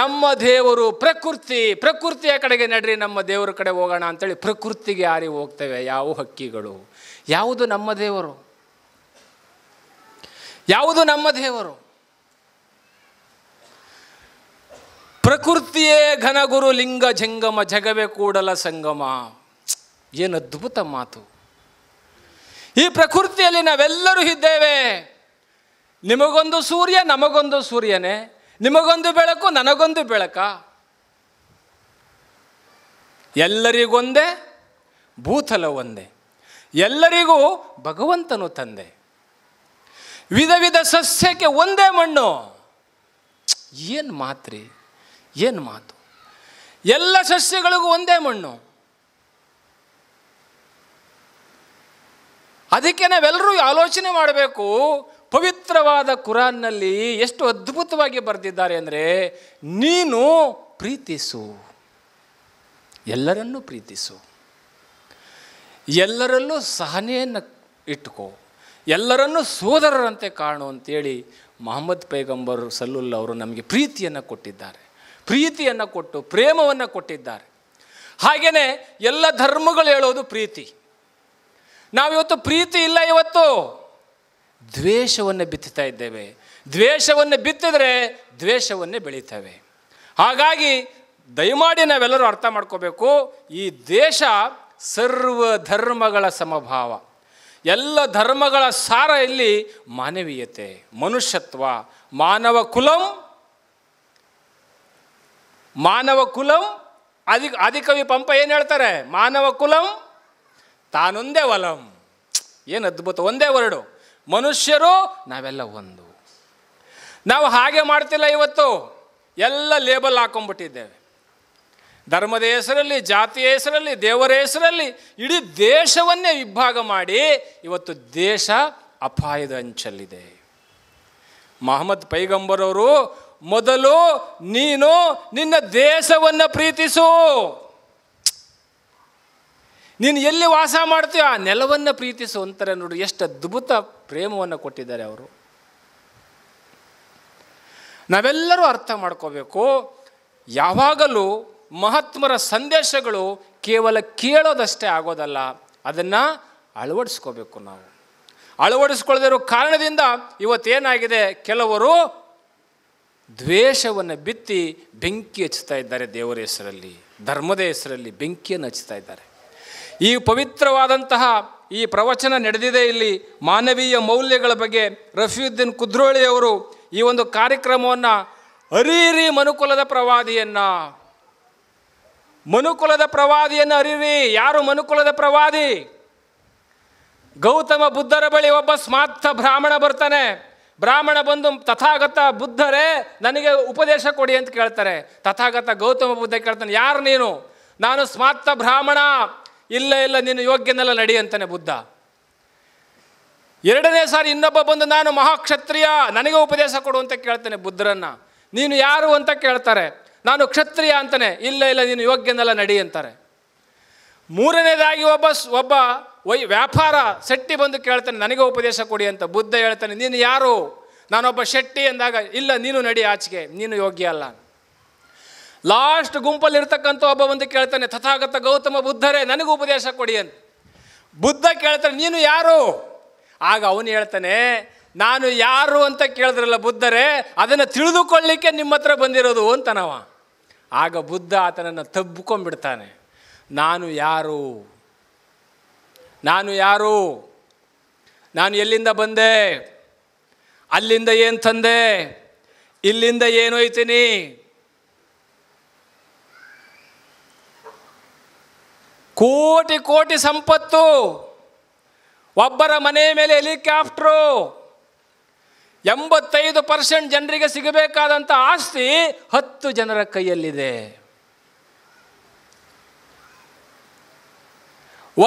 S1: ನಮ್ಮ ದೇವರು ಪ್ರಕೃತಿ ಪ್ರಕೃತಿಯ ಕಡೆಗೆ ನಡ್ರಿ ನಮ್ಮ ದೇವರ ಕಡೆ ಹೋಗೋಣ ಅಂತೇಳಿ ಪ್ರಕೃತಿಗೆ ಹಾರಿ ಹೋಗ್ತವೆ ಯಾವ ಹಕ್ಕಿಗಳು ಯಾವುದು ನಮ್ಮ ದೇವರು ಯಾವುದು ನಮ್ಮ ದೇವರು ಪ್ರಕೃತಿಯೇ ಘನಗುರು ಲಿಂಗ ಜಂಗಮ ಜಗವೇ ಕೂಡಲ ಸಂಗಮ ಏನು ಅದ್ಭುತ ಮಾತು ಈ ಪ್ರಕೃತಿಯಲ್ಲಿ ನಾವೆಲ್ಲರೂ ಇದ್ದೇವೆ ನಿಮಗೊಂದು ಸೂರ್ಯ ನಮಗೊಂದು ಸೂರ್ಯನೇ ನಿಮಗೊಂದು ಬೆಳಕು ನನಗೊಂದು ಬೆಳಕ ಎಲ್ಲರಿಗೊಂದೇ ಭೂತಲ ಒಂದೇ ಎಲ್ಲರಿಗೂ ಭಗವಂತನು ತಂದೆ ವಿಧ ವಿಧ ಸಸ್ಯಕ್ಕೆ ಒಂದೇ ಮಣ್ಣು ಏನು ಮಾತ್ರಿ ಏನು ಮಾತು ಎಲ್ಲ ಸಸ್ಯಗಳಿಗೂ ಒಂದೇ ಮಣ್ಣು ಅದಕ್ಕೆ ನಾವೆಲ್ಲರೂ ಆಲೋಚನೆ ಮಾಡಬೇಕು ಪವಿತ್ರವಾದ ಕುರಾನ್ನಲ್ಲಿ ಎಷ್ಟು ಅದ್ಭುತವಾಗಿ ಬರೆದಿದ್ದಾರೆ ಅಂದರೆ ನೀನು ಪ್ರೀತಿಸು ಎಲ್ಲರನ್ನೂ ಪ್ರೀತಿಸು ಎಲ್ಲರಲ್ಲೂ ಸಹನೆಯನ್ನು ಇಟ್ಕೋ ಎಲ್ಲರನ್ನೂ ಸೋದರರಂತೆ ಕಾಣು ಅಂತೇಳಿ ಮೊಹಮ್ಮದ್ ಪೈಗಂಬರ್ ಸಲ್ಲುಲ್ ಅವರು ನಮಗೆ ಪ್ರೀತಿಯನ್ನು ಕೊಟ್ಟಿದ್ದಾರೆ ಪ್ರೀತಿಯನ್ನು ಕೊಟ್ಟು ಪ್ರೇಮವನ್ನು ಕೊಟ್ಟಿದ್ದಾರೆ ಹಾಗೆಯೇ ಎಲ್ಲ ಧರ್ಮಗಳು ಹೇಳೋದು ಪ್ರೀತಿ ನಾವಿವತ್ತು ಪ್ರೀತಿ ಇಲ್ಲ ಇವತ್ತು ದ್ವೇಷವನ್ನು ಬಿತ್ತುತ್ತಾ ಇದ್ದೇವೆ ದ್ವೇಷವನ್ನು ಬಿತ್ತಿದರೆ ದ್ವೇಷವನ್ನೇ ಬೆಳೀತೇವೆ ಹಾಗಾಗಿ ದಯಮಾಡಿ ನಾವೆಲ್ಲರೂ ಅರ್ಥ ಮಾಡ್ಕೋಬೇಕು ಈ ದೇಶ ಸರ್ವ ಧರ್ಮಗಳ ಸಮಭಾವ ಎಲ್ಲ ಧರ್ಮಗಳ ಸಾರ ಇಲ್ಲಿ ಮಾನವೀಯತೆ ಮನುಷ್ಯತ್ವ ಮಾನವ ಕುಲಂ ಮಾನವ ಕುಲಂ ಅಧಿ ಅಧಿಕವಿ ಪಂಪ ಏನು ಹೇಳ್ತಾರೆ ಮಾನವ ಕುಲಂ ತಾನೊಂದೇ ವಲಂ ಏನು ಅದ್ಭುತ ಒಂದೇ ವರ್ಡು ಮನುಷ್ಯರು ನಾವೆಲ್ಲ ಒಂದು ನಾವು ಹಾಗೆ ಮಾಡ್ತಿಲ್ಲ ಇವತ್ತು ಎಲ್ಲ ಲೇಬಲ್ ಹಾಕೊಂಡ್ಬಿಟ್ಟಿದ್ದೇವೆ ಧರ್ಮದ ಹೆಸರಲ್ಲಿ ಜಾತಿಯ ಹೆಸರಲ್ಲಿ ದೇವರ ಹೆಸರಲ್ಲಿ ಇಡೀ ದೇಶವನ್ನೇ ವಿಭಾಗ ಮಾಡಿ ಇವತ್ತು ದೇಶ ಅಪಾಯದ ಅಂಚಲ್ಲಿದೆ ಮಹಮ್ಮದ್ ಪೈಗಂಬರವರು ಮೊದಲು ನೀನು ನಿನ್ನ ದೇಶವನ್ನು ಪ್ರೀತಿಸು ನೀನು ಎಲ್ಲಿ ವಾಸ ಮಾಡ್ತೀಯ ಆ ನೆಲವನ್ನು ಪ್ರೀತಿಸು ಅಂತಾರೆ ನೋಡು ಎಷ್ಟು ಅದ್ಭುತ ಪ್ರೇಮವನ್ನು ಕೊಟ್ಟಿದ್ದಾರೆ ಅವರು ನಾವೆಲ್ಲರೂ ಅರ್ಥ ಮಾಡ್ಕೋಬೇಕು ಯಾವಾಗಲೂ ಮಹಾತ್ಮರ ಸಂದೇಶಗಳು ಕೇವಲ ಕೇಳೋದಷ್ಟೇ ಆಗೋದಲ್ಲ ಅದನ್ನು ಅಳವಡಿಸ್ಕೋಬೇಕು ನಾವು ಅಳವಡಿಸ್ಕೊಳ್ಳದಿರೋ ಕಾರಣದಿಂದ ಇವತ್ತೇನಾಗಿದೆ ಕೆಲವರು ದ್ವೇಷವನ್ನು ಬಿತ್ತಿ ಬೆಂಕಿ ಹಚ್ತಾ ಇದ್ದಾರೆ ದೇವರ ಹೆಸರಲ್ಲಿ ಧರ್ಮದ ಹೆಸರಲ್ಲಿ ಬೆಂಕಿಯನ್ನು ಹಚ್ತಾ ಇದ್ದಾರೆ ಈ ಪವಿತ್ರವಾದಂತಹ ಈ ಪ್ರವಚನ ನಡೆದಿದೆ ಇಲ್ಲಿ ಮಾನವೀಯ ಮೌಲ್ಯಗಳ ಬಗ್ಗೆ ರಫಿಯುದ್ದೀನ್ ಕುದ್ರೋಳಿಯವರು ಈ ಒಂದು ಕಾರ್ಯಕ್ರಮವನ್ನು ಅರಿರಿ ಮನುಕುಲದ ಪ್ರವಾದಿಯನ್ನು ಮನುಕುಲದ ಪ್ರವಾದಿಯನ್ನು ಅರಿರಿ ಯಾರು ಮನುಕುಲದ ಪ್ರವಾದಿ ಗೌತಮ ಬುದ್ಧರ ಬಳಿ ಒಬ್ಬ ಸ್ಮಾರ್ಥ ಬ್ರಾಹ್ಮಣ ಬರ್ತಾನೆ ಬ್ರಾಹ್ಮಣ ಬಂದು ತಥಾಗತ ಬುದ್ಧರೇ ನನಗೆ ಉಪದೇಶ ಕೊಡಿ ಅಂತ ಕೇಳ್ತಾರೆ ತಥಾಗತ ಗೌತಮ ಬುದ್ಧ ಕೇಳ್ತಾನೆ ಯಾರು ನೀನು ನಾನು ಸ್ಮಾರ್ಥ ಬ್ರಾಹ್ಮಣ ಇಲ್ಲ ಇಲ್ಲ ನೀನು ಯೋಗ್ಯನೆಲ್ಲ ನಡಿ ಅಂತಾನೆ ಬುದ್ಧ ಎರಡನೇ ಸಾರಿ ಇನ್ನೊಬ್ಬ ಬಂದು ನಾನು ಮಹಾಕ್ಷತ್ರಿಯ ನನಗೆ ಉಪದೇಶ ಕೊಡು ಅಂತ ಕೇಳ್ತಾನೆ ಬುದ್ಧರನ್ನು ನೀನು ಯಾರು ಅಂತ ಕೇಳ್ತಾರೆ ನಾನು ಕ್ಷತ್ರಿಯ ಅಂತಾನೆ ಇಲ್ಲ ಇಲ್ಲ ನೀನು ಯೋಗ್ಯನೆಲ್ಲ ನಡಿ ಅಂತಾರೆ ಮೂರನೇದಾಗಿ ಒಬ್ಬ ಒಬ್ಬ ವೈ ವ್ಯಾಪಾರ ಶೆಟ್ಟಿ ಬಂದು ಕೇಳ್ತಾನೆ ನನಗೆ ಉಪದೇಶ ಕೊಡಿ ಅಂತ ಬುದ್ಧ ಹೇಳ್ತಾನೆ ನೀನು ಯಾರು ನಾನೊಬ್ಬ ಶೆಟ್ಟಿ ಅಂದಾಗ ಇಲ್ಲ ನೀನು ನಡಿ ಆಚೆಗೆ ನೀನು ಯೋಗ್ಯ ಅಲ್ಲ ಲಾಸ್ಟ್ ಇರ್ತಕ್ಕಂಥ ಒಬ್ಬ ಬಂದು ಕೇಳ್ತಾನೆ ತಥಾಗತ ಗೌತಮ ಬುದ್ಧರೇ ನನಗೂ ಉಪದೇಶ ಕೊಡಿ ಅಂತ ಬುದ್ಧ ಕೇಳ್ತಾನೆ ನೀನು ಯಾರು ಆಗ ಅವನು ಹೇಳ್ತಾನೆ ನಾನು ಯಾರು ಅಂತ ಕೇಳಿದ್ರಲ್ಲ ಬುದ್ಧರೇ ಅದನ್ನು ತಿಳಿದುಕೊಳ್ಳಿಕ್ಕೆ ನಿಮ್ಮ ಹತ್ರ ಬಂದಿರೋದು ಅಂತ ಆಗ ಬುದ್ಧ ಆತನನ್ನು ತಬ್ಬಿಕೊಂಡ್ಬಿಡ್ತಾನೆ ನಾನು ಯಾರು ನಾನು ಯಾರು ನಾನು ಎಲ್ಲಿಂದ ಬಂದೆ ಅಲ್ಲಿಂದ ಏನು ತಂದೆ ಇಲ್ಲಿಂದ ಏನು ಹೋಯ್ತೀನಿ ಕೋಟಿ ಕೋಟಿ ಸಂಪತ್ತು ಒಬ್ಬರ ಮನೆಯ ಮೇಲೆ ಹೆಲಿಕಾಪ್ಟ್ರು ಎಂಬತ್ತೈದು ಪರ್ಸೆಂಟ್ ಜನರಿಗೆ ಸಿಗಬೇಕಾದಂಥ ಆಸ್ತಿ ಹತ್ತು ಜನರ ಕೈಯಲ್ಲಿದೆ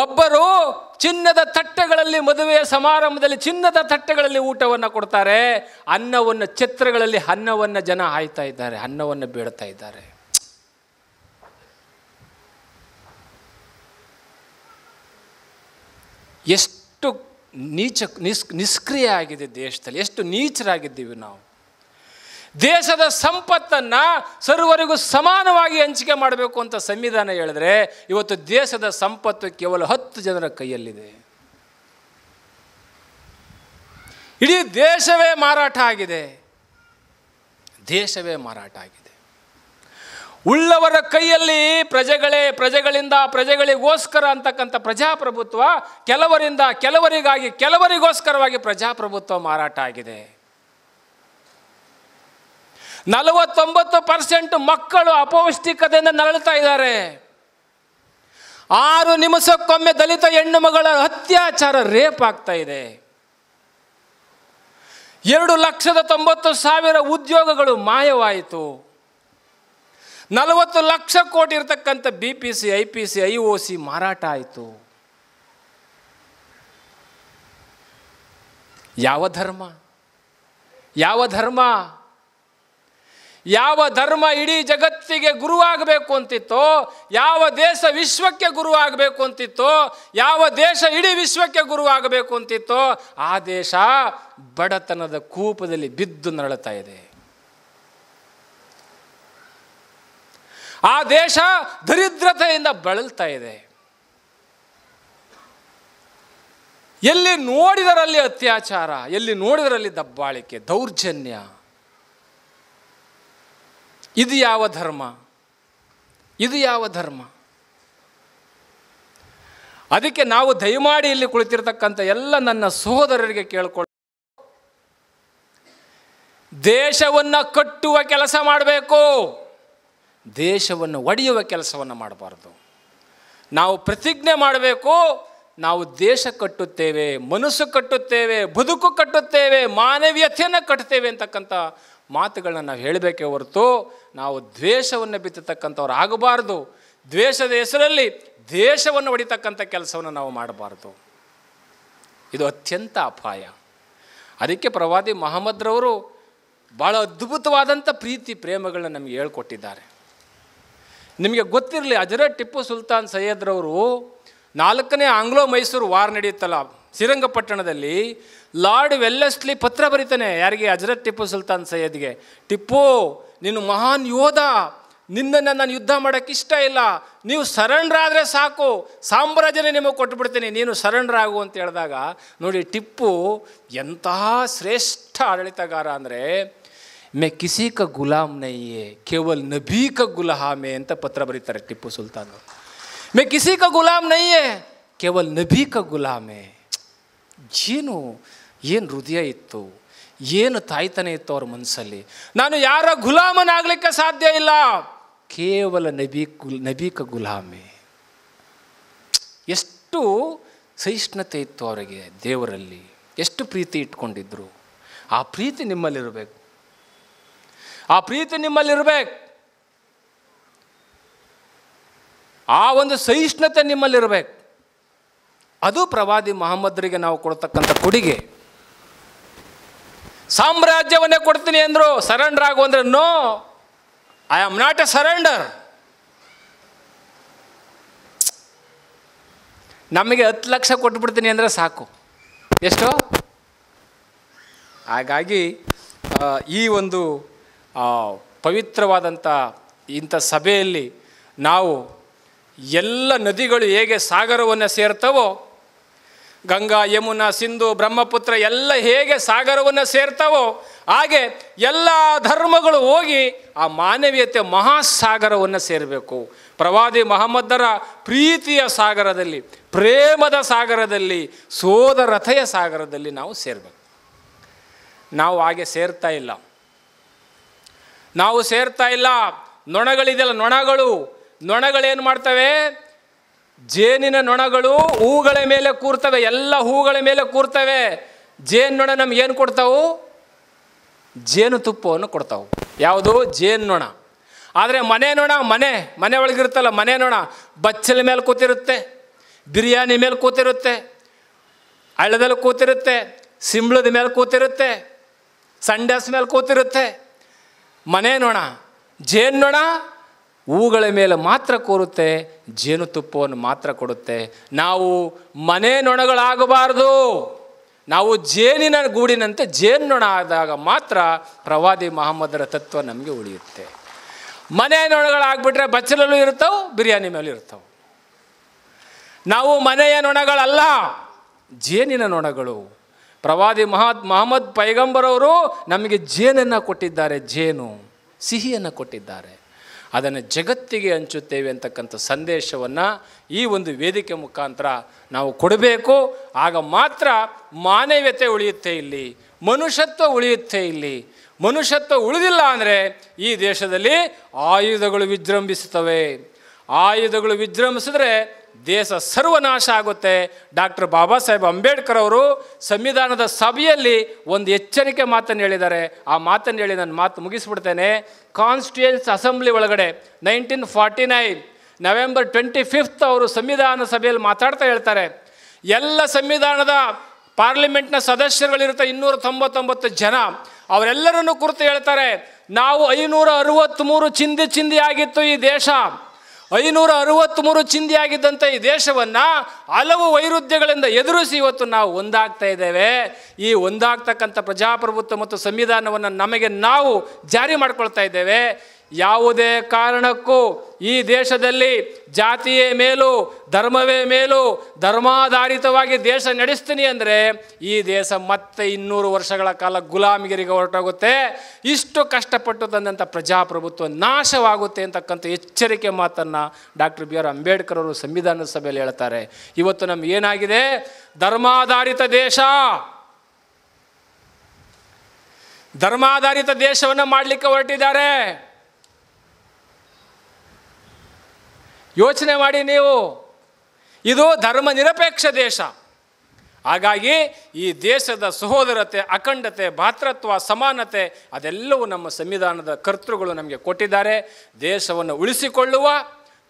S1: ಒಬ್ಬರು ಚಿನ್ನದ ತಟ್ಟೆಗಳಲ್ಲಿ ಮದುವೆಯ ಸಮಾರಂಭದಲ್ಲಿ ಚಿನ್ನದ ತಟ್ಟೆಗಳಲ್ಲಿ ಊಟವನ್ನು ಕೊಡ್ತಾರೆ ಅನ್ನವನ್ನು ಚಿತ್ರಗಳಲ್ಲಿ ಅನ್ನವನ್ನು ಜನ ಹಾಯ್ತಾ ಇದ್ದಾರೆ ಅನ್ನವನ್ನು ಬೀಳ್ತಾ ಇದ್ದಾರೆ ಎಷ್ಟು ನೀಚ ನಿಸ್ ನಿಷ್ಕ್ರಿಯ ಆಗಿದೆ ದೇಶದಲ್ಲಿ ಎಷ್ಟು ನೀಚರಾಗಿದ್ದೀವಿ ನಾವು ದೇಶದ ಸಂಪತ್ತನ್ನು ಸರ್ವರಿಗೂ ಸಮಾನವಾಗಿ ಹಂಚಿಕೆ ಮಾಡಬೇಕು ಅಂತ ಸಂವಿಧಾನ ಹೇಳಿದ್ರೆ ಇವತ್ತು ದೇಶದ ಸಂಪತ್ತು ಕೇವಲ ಹತ್ತು ಜನರ ಕೈಯಲ್ಲಿದೆ ಇಡೀ ದೇಶವೇ ಮಾರಾಟ ಆಗಿದೆ ದೇಶವೇ ಮಾರಾಟ ಆಗಿದೆ ಉಳ್ಳವರ ಕೈಯಲ್ಲಿ ಪ್ರಜೆಗಳೇ ಪ್ರಜೆಗಳಿಂದ ಪ್ರಜೆಗಳಿಗೋಸ್ಕರ ಅಂತಕ್ಕಂಥ ಪ್ರಜಾಪ್ರಭುತ್ವ ಕೆಲವರಿಂದ ಕೆಲವರಿಗಾಗಿ ಕೆಲವರಿಗೋಸ್ಕರವಾಗಿ ಪ್ರಜಾಪ್ರಭುತ್ವ ಮಾರಾಟ ಆಗಿದೆ ನಲವತ್ತೊಂಬತ್ತು ಪರ್ಸೆಂಟ್ ಮಕ್ಕಳು ಅಪೌಷ್ಟಿಕತೆಯಿಂದ ನರಳುತ್ತಾ ಇದ್ದಾರೆ ಆರು ನಿಮಿಷಕ್ಕೊಮ್ಮೆ ದಲಿತ ಹೆಣ್ಣು ಮಗಳ ಅತ್ಯಾಚಾರ ರೇಪ್ ಆಗ್ತಾ ಇದೆ ಎರಡು ಲಕ್ಷದ ತೊಂಬತ್ತು ಸಾವಿರ ಉದ್ಯೋಗಗಳು ಮಾಯವಾಯಿತು ನಲವತ್ತು ಲಕ್ಷ ಕೋಟಿ ಇರತಕ್ಕಂಥ B P C I P C I O C ಮಾರಾಟ ಆಯಿತು ಯಾವ ಧರ್ಮ ಯಾವ ಧರ್ಮ ಯಾವ ಧರ್ಮ ಇಡೀ ಜಗತ್ತಿಗೆ ಗುರುವಾಗಬೇಕು ಅಂತಿತ್ತೋ ಯಾವ ದೇಶ ವಿಶ್ವಕ್ಕೆ ಗುರುವಾಗಬೇಕು ಅಂತಿತ್ತೋ ಯಾವ ದೇಶ ಇಡೀ ವಿಶ್ವಕ್ಕೆ ಗುರುವಾಗಬೇಕು ಅಂತಿತ್ತೋ ಆ ದೇಶ ಬಡತನದ ಕೂಪದಲ್ಲಿ ಬಿದ್ದು ನರಳುತ್ತಾ ಇದೆ ಆ ದೇಶ ದರಿದ್ರತೆಯಿಂದ ಬಳಲ್ತಾ ಇದೆ ಎಲ್ಲಿ ನೋಡಿದರಲ್ಲಿ ಅತ್ಯಾಚಾರ ಎಲ್ಲಿ ನೋಡಿದರಲ್ಲಿ ದಬ್ಬಾಳಿಕೆ ದೌರ್ಜನ್ಯ ಇದು ಯಾವ ಧರ್ಮ ಇದು ಯಾವ ಧರ್ಮ ಅದಕ್ಕೆ ನಾವು ದಯಮಾಡಿ ಇಲ್ಲಿ ಕುಳಿತಿರ್ತಕ್ಕಂಥ ಎಲ್ಲ ನನ್ನ ಸಹೋದರರಿಗೆ ಕೇಳಿಕೊಳ್ಳ ದೇಶವನ್ನು ಕಟ್ಟುವ ಕೆಲಸ ಮಾಡಬೇಕು ದೇಶವನ್ನು ಒಡೆಯುವ ಕೆಲಸವನ್ನು ಮಾಡಬಾರ್ದು ನಾವು ಪ್ರತಿಜ್ಞೆ ಮಾಡಬೇಕು ನಾವು ದೇಶ ಕಟ್ಟುತ್ತೇವೆ ಮನಸ್ಸು ಕಟ್ಟುತ್ತೇವೆ ಬದುಕು ಕಟ್ಟುತ್ತೇವೆ ಮಾನವೀಯತೆಯನ್ನು ಕಟ್ಟುತ್ತೇವೆ ಅಂತಕ್ಕಂಥ ಮಾತುಗಳನ್ನ ನಾವು ಹೇಳಬೇಕೇ ಹೊರತು ನಾವು ದ್ವೇಷವನ್ನು ಬಿತ್ತತಕ್ಕಂಥವ್ರು ಆಗಬಾರ್ದು ದ್ವೇಷದ ಹೆಸರಲ್ಲಿ ದೇಶವನ್ನು ಹೊಡಿತಕ್ಕಂಥ ಕೆಲಸವನ್ನು ನಾವು ಮಾಡಬಾರ್ದು ಇದು ಅತ್ಯಂತ ಅಪಾಯ ಅದಕ್ಕೆ ಪ್ರವಾದಿ ಮಹಮ್ಮದ್ರವರು ಭಾಳ ಅದ್ಭುತವಾದಂಥ ಪ್ರೀತಿ ಪ್ರೇಮಗಳನ್ನ ನಮಗೆ ಹೇಳ್ಕೊಟ್ಟಿದ್ದಾರೆ ನಿಮಗೆ ಗೊತ್ತಿರಲಿ ಅಜರ ಟಿಪ್ಪು ಸುಲ್ತಾನ್ ಸೈಯದ್ರವರು ನಾಲ್ಕನೇ ಆಂಗ್ಲೋ ಮೈಸೂರು ವಾರ್ ನಡೆಯುತ್ತಲ್ಲ ಶ್ರೀರಂಗಪಟ್ಟಣದಲ್ಲಿ ಲಾರ್ಡ್ ವೆಲ್ಲೆಸ್ಲಿ ಪತ್ರ ಬರೀತಾನೆ ಯಾರಿಗೆ ಹಜರತ್ ಟಿಪ್ಪು ಸುಲ್ತಾನ್ ಸೈಯದ್ಗೆ ಟಿಪ್ಪು ನೀನು ಮಹಾನ್ ಯೋಧ ನಿನ್ನನ್ನು ನಾನು ಯುದ್ಧ ಮಾಡೋಕ್ಕೆ ಇಷ್ಟ ಇಲ್ಲ ನೀವು ಸರಣರಾದರೆ ಸಾಕು ಸಾಮ್ರಾಜ್ಯನೇ ನಿಮಗೆ ಬಿಡ್ತೀನಿ ನೀನು ಸರಣರಾಗು ಅಂತ ಹೇಳಿದಾಗ ನೋಡಿ ಟಿಪ್ಪು ಎಂತಹ ಶ್ರೇಷ್ಠ ಆಡಳಿತಗಾರ ಅಂದರೆ ಮೆ ಕಿಸಿಕ ಗುಲಾಮ್ ನಯ್ಯೆ ಕೇವಲ್ ನಬೀಕ ಗುಲಹಾಮೆ ಅಂತ ಪತ್ರ ಬರೀತಾರೆ ಟಿಪ್ಪು ಸುಲ್ತಾನು ಮೇ ಕಿಸಿಕ ಗುಲಾಮ್ ನಯ್ಯೆ ಕೇವಲ್ ನಬೀಕ ಗುಲಾಮೆ ಜೀನು ಏನು ಹೃದಯ ಇತ್ತು ಏನು ತಾಯ್ತಾನೆ ಇತ್ತು ಅವ್ರ ಮನಸ್ಸಲ್ಲಿ ನಾನು ಯಾರ ಗುಲಾಮನಾಗಲಿಕ್ಕೆ ಸಾಧ್ಯ ಇಲ್ಲ ಕೇವಲ ನಬೀ ಗುಲ್ ನಬೀಕ ಗುಲಾಮಿ ಎಷ್ಟು ಸಹಿಷ್ಣುತೆ ಇತ್ತು ಅವರಿಗೆ ದೇವರಲ್ಲಿ ಎಷ್ಟು ಪ್ರೀತಿ ಇಟ್ಕೊಂಡಿದ್ರು ಆ ಪ್ರೀತಿ ನಿಮ್ಮಲ್ಲಿರಬೇಕು ಆ ಪ್ರೀತಿ ನಿಮ್ಮಲ್ಲಿರಬೇಕು ಆ ಒಂದು ಸಹಿಷ್ಣುತೆ ನಿಮ್ಮಲ್ಲಿರಬೇಕು ಅದು ಪ್ರವಾದಿ ಮಹಮ್ಮದ್ರಿಗೆ ನಾವು ಕೊಡ್ತಕ್ಕಂಥ ಕೊಡುಗೆ ಸಾಮ್ರಾಜ್ಯವನ್ನೇ ಕೊಡ್ತೀನಿ ಅಂದರು ಸರೆಂಡರ್ ಆಗು ಅಂದರೆ no I am not a surrender ನಮಗೆ ಹತ್ತು ಲಕ್ಷ ಕೊಟ್ಬಿಡ್ತೀನಿ ಅಂದರೆ ಸಾಕು ಎಷ್ಟು ಹಾಗಾಗಿ ಈ ಒಂದು ಪವಿತ್ರವಾದಂಥ ಇಂಥ ಸಭೆಯಲ್ಲಿ ನಾವು ಎಲ್ಲ ನದಿಗಳು ಹೇಗೆ ಸಾಗರವನ್ನು ಸೇರ್ತವೋ ಗಂಗಾ ಯಮುನಾ ಸಿಂಧು ಬ್ರಹ್ಮಪುತ್ರ ಎಲ್ಲ ಹೇಗೆ ಸಾಗರವನ್ನು ಸೇರ್ತಾವೋ ಹಾಗೆ ಎಲ್ಲ ಧರ್ಮಗಳು ಹೋಗಿ ಆ ಮಾನವೀಯತೆ ಮಹಾಸಾಗರವನ್ನು ಸೇರಬೇಕು ಪ್ರವಾದಿ ಮಹಮ್ಮದರ ಪ್ರೀತಿಯ ಸಾಗರದಲ್ಲಿ ಪ್ರೇಮದ ಸಾಗರದಲ್ಲಿ ಸೋದರಥೆಯ ಸಾಗರದಲ್ಲಿ ನಾವು ಸೇರಬೇಕು ನಾವು ಹಾಗೆ ಸೇರ್ತಾ ಇಲ್ಲ ನಾವು ಸೇರ್ತಾ ಇಲ್ಲ ನೊಣಗಳಿದೆಯಲ್ಲ ನೊಣಗಳು ನೊಣಗಳೇನು ಮಾಡ್ತವೆ ಜೇನಿನ ನೊಣಗಳು ಹೂಗಳ ಮೇಲೆ ಕೂರ್ತವೆ ಎಲ್ಲ ಹೂಗಳ ಮೇಲೆ ಕೂರ್ತವೆ ಜೇನು ನೊಣ ನಮ್ಗೆ ಏನು ಕೊಡ್ತಾವು ಜೇನು ತುಪ್ಪವನ್ನು ಕೊಡ್ತಾವು ಯಾವುದು ಜೇನು ನೊಣ ಆದರೆ ಮನೆ ನೊಣ ಮನೆ ಮನೆ ಒಳಗಿರುತ್ತಲ್ಲ ಮನೆ ನೊಣ ಬಚ್ಚಲ ಮೇಲೆ ಕೂತಿರುತ್ತೆ ಬಿರಿಯಾನಿ ಮೇಲೆ ಕೂತಿರುತ್ತೆ ಹಳ್ಳದಲ್ಲಿ ಕೂತಿರುತ್ತೆ ಸಿಂಬಳದ ಮೇಲೆ ಕೂತಿರುತ್ತೆ ಸಂಡಸ್ ಮೇಲೆ ಕೂತಿರುತ್ತೆ ಮನೆ ನೊಣ ಜೇನು ನೊಣ ಹೂಗಳ ಮೇಲೆ ಮಾತ್ರ ಕೂರುತ್ತೆ ಜೇನುತುಪ್ಪವನ್ನು ಮಾತ್ರ ಕೊಡುತ್ತೆ ನಾವು ಮನೆ ನೊಣಗಳಾಗಬಾರ್ದು ನಾವು ಜೇನಿನ ಗೂಡಿನಂತೆ ಜೇನು ನೊಣ ಆದಾಗ ಮಾತ್ರ ಪ್ರವಾದಿ ಮಹಮ್ಮದರ ತತ್ವ ನಮಗೆ ಉಳಿಯುತ್ತೆ ಮನೆ ನೊಣಗಳಾಗ್ಬಿಟ್ರೆ ಬಚ್ಚಲಲ್ಲೂ ಇರ್ತಾವೆ ಬಿರಿಯಾನಿ ಮೇಲೂ ಇರ್ತಾವೆ ನಾವು ಮನೆಯ ನೊಣಗಳಲ್ಲ ಜೇನಿನ ನೊಣಗಳು ಪ್ರವಾದಿ ಮಹದ್ ಮಹಮ್ಮದ್ ಪೈಗಂಬರವರು ನಮಗೆ ಜೇನನ್ನು ಕೊಟ್ಟಿದ್ದಾರೆ ಜೇನು ಸಿಹಿಯನ್ನು ಕೊಟ್ಟಿದ್ದಾರೆ ಅದನ್ನು ಜಗತ್ತಿಗೆ ಹಂಚುತ್ತೇವೆ ಅಂತಕ್ಕಂಥ ಸಂದೇಶವನ್ನು ಈ ಒಂದು ವೇದಿಕೆ ಮುಖಾಂತರ ನಾವು ಕೊಡಬೇಕು ಆಗ ಮಾತ್ರ ಮಾನವ್ಯತೆ ಉಳಿಯುತ್ತೆ ಇಲ್ಲಿ ಮನುಷ್ಯತ್ವ ಉಳಿಯುತ್ತೆ ಇಲ್ಲಿ ಮನುಷ್ಯತ್ವ ಉಳಿದಿಲ್ಲ ಅಂದರೆ ಈ ದೇಶದಲ್ಲಿ ಆಯುಧಗಳು ವಿಜೃಂಭಿಸುತ್ತವೆ ಆಯುಧಗಳು ವಿಜೃಂಭಿಸಿದ್ರೆ ದೇಶ ಸರ್ವನಾಶ ಆಗುತ್ತೆ ಡಾಕ್ಟರ್ ಬಾಬಾ ಸಾಹೇಬ್ ಅಂಬೇಡ್ಕರ್ ಅವರು ಸಂವಿಧಾನದ ಸಭೆಯಲ್ಲಿ ಒಂದು ಎಚ್ಚರಿಕೆ ಮಾತನ್ನು ಹೇಳಿದ್ದಾರೆ ಆ ಮಾತನ್ನು ಹೇಳಿ ನಾನು ಮಾತು ಮುಗಿಸ್ಬಿಡ್ತೇನೆ ಕಾನ್ಸ್ಟಿಟ್ಯೂಯನ್ಸ್ ಅಸೆಂಬ್ಲಿ ಒಳಗಡೆ nineteen forty nine November twenty fifth ಅವರು ಸಂವಿಧಾನ ಸಭೆಯಲ್ಲಿ ಮಾತಾಡ್ತಾ ಹೇಳ್ತಾರೆ ಎಲ್ಲ ಸಂವಿಧಾನದ ಪಾರ್ಲಿಮೆಂಟ್ನ ಸದಸ್ಯರುಗಳಿರುತ್ತೆ ಇನ್ನೂರ ತೊಂಬತ್ತೊಂಬತ್ತು ಜನ ಅವರೆಲ್ಲರನ್ನು ಕುರಿತು ಹೇಳ್ತಾರೆ ನಾವು ಐನೂರ ಅರವತ್ತ್ಮೂರು ಚಿಂದಿ ಚಿಂದಿ ಆಗಿತ್ತು ಈ ದೇಶ ಐನೂರ ಮೂರು ಚಿಂದಿಯಾಗಿದ್ದಂಥ ಈ ದೇಶವನ್ನು ಹಲವು ವೈರುಧ್ಯಗಳಿಂದ ಎದುರಿಸಿ ಇವತ್ತು ನಾವು ಒಂದಾಗ್ತಾ ಇದ್ದೇವೆ ಈ ಒಂದಾಗ್ತಕ್ಕಂಥ ಪ್ರಜಾಪ್ರಭುತ್ವ ಮತ್ತು ಸಂವಿಧಾನವನ್ನು ನಮಗೆ ನಾವು ಜಾರಿ ಮಾಡ್ಕೊಳ್ತಾ ಇದ್ದೇವೆ ಯಾವುದೇ ಕಾರಣಕ್ಕೂ ಈ ದೇಶದಲ್ಲಿ ಜಾತಿಯೇ ಮೇಲೂ ಧರ್ಮವೇ ಮೇಲೂ ಧರ್ಮಾಧಾರಿತವಾಗಿ ದೇಶ ನಡೆಸ್ತೀನಿ ಅಂದರೆ ಈ ದೇಶ ಮತ್ತೆ ಇನ್ನೂರು ವರ್ಷಗಳ ಕಾಲ ಗುಲಾಮಗಿರಿಗೆ ಹೊರಟೋಗುತ್ತೆ ಇಷ್ಟು ಕಷ್ಟಪಟ್ಟು ತಂದಂಥ ಪ್ರಜಾಪ್ರಭುತ್ವ ನಾಶವಾಗುತ್ತೆ ಅಂತಕ್ಕಂಥ ಎಚ್ಚರಿಕೆ ಮಾತನ್ನು ಡಾಕ್ಟರ್ ಬಿ ಆರ್ ಅಂಬೇಡ್ಕರ್ ಅವರು ಸಂವಿಧಾನದ ಸಭೆಯಲ್ಲಿ ಹೇಳ್ತಾರೆ ಇವತ್ತು ನಮ್ಗೆ ಏನಾಗಿದೆ ಧರ್ಮಾಧಾರಿತ ದೇಶ ಧರ್ಮಾಧಾರಿತ ದೇಶವನ್ನು ಮಾಡಲಿಕ್ಕೆ ಹೊರಟಿದ್ದಾರೆ ಯೋಚನೆ ಮಾಡಿ ನೀವು ಇದು ಧರ್ಮ ನಿರಪೇಕ್ಷ ದೇಶ ಹಾಗಾಗಿ ಈ ದೇಶದ ಸಹೋದರತೆ ಅಖಂಡತೆ ಭಾತೃತ್ವ ಸಮಾನತೆ ಅದೆಲ್ಲವೂ ನಮ್ಮ ಸಂವಿಧಾನದ ಕರ್ತೃಗಳು ನಮಗೆ ಕೊಟ್ಟಿದ್ದಾರೆ ದೇಶವನ್ನು ಉಳಿಸಿಕೊಳ್ಳುವ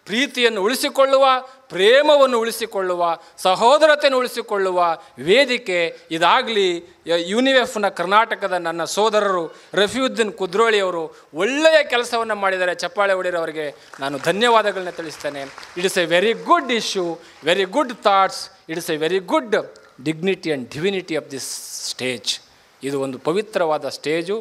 S1: ಪ್ರೀತಿಯನ್ನು ಉಳಿಸಿಕೊಳ್ಳುವ ಪ್ರೇಮವನ್ನು ಉಳಿಸಿಕೊಳ್ಳುವ ಸಹೋದರತೆಯನ್ನು ಉಳಿಸಿಕೊಳ್ಳುವ ವೇದಿಕೆ ಇದಾಗಲಿ ಯೂನಿವೆಫ್ನ ಕರ್ನಾಟಕದ ನನ್ನ ಸೋದರರು ರಫಿಯುದ್ದೀನ್ ಕುದ್ರೋಳಿಯವರು ಒಳ್ಳೆಯ ಕೆಲಸವನ್ನು ಮಾಡಿದ್ದಾರೆ ಚಪ್ಪಾಳೆ ಹೊಡೆಯರವರಿಗೆ ನಾನು ಧನ್ಯವಾದಗಳನ್ನ ತಿಳಿಸ್ತೇನೆ is a very good issue very good thoughts it is a very good dignity and divinity of this stage ಇದು ಒಂದು ಪವಿತ್ರವಾದ ಸ್ಟೇಜು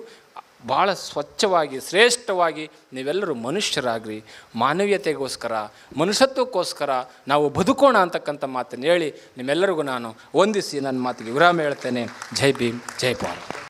S1: ಭಾಳ ಸ್ವಚ್ಛವಾಗಿ ಶ್ರೇಷ್ಠವಾಗಿ ನೀವೆಲ್ಲರೂ ಮನುಷ್ಯರಾಗ್ರಿ ಮಾನವೀಯತೆಗೋಸ್ಕರ ಮನುಷ್ಯತ್ವಕ್ಕೋಸ್ಕರ ನಾವು ಬದುಕೋಣ ಅಂತಕ್ಕಂಥ ಮಾತನ್ನು ಹೇಳಿ ನಿಮ್ಮೆಲ್ಲರಿಗೂ ನಾನು ವಂದಿಸಿ ನನ್ನ ಮಾತಿಗೆ ವಿರಾಮ ಹೇಳ್ತೇನೆ ಜೈ ಭೀಮ್ ಜೈ ಪಾಲ್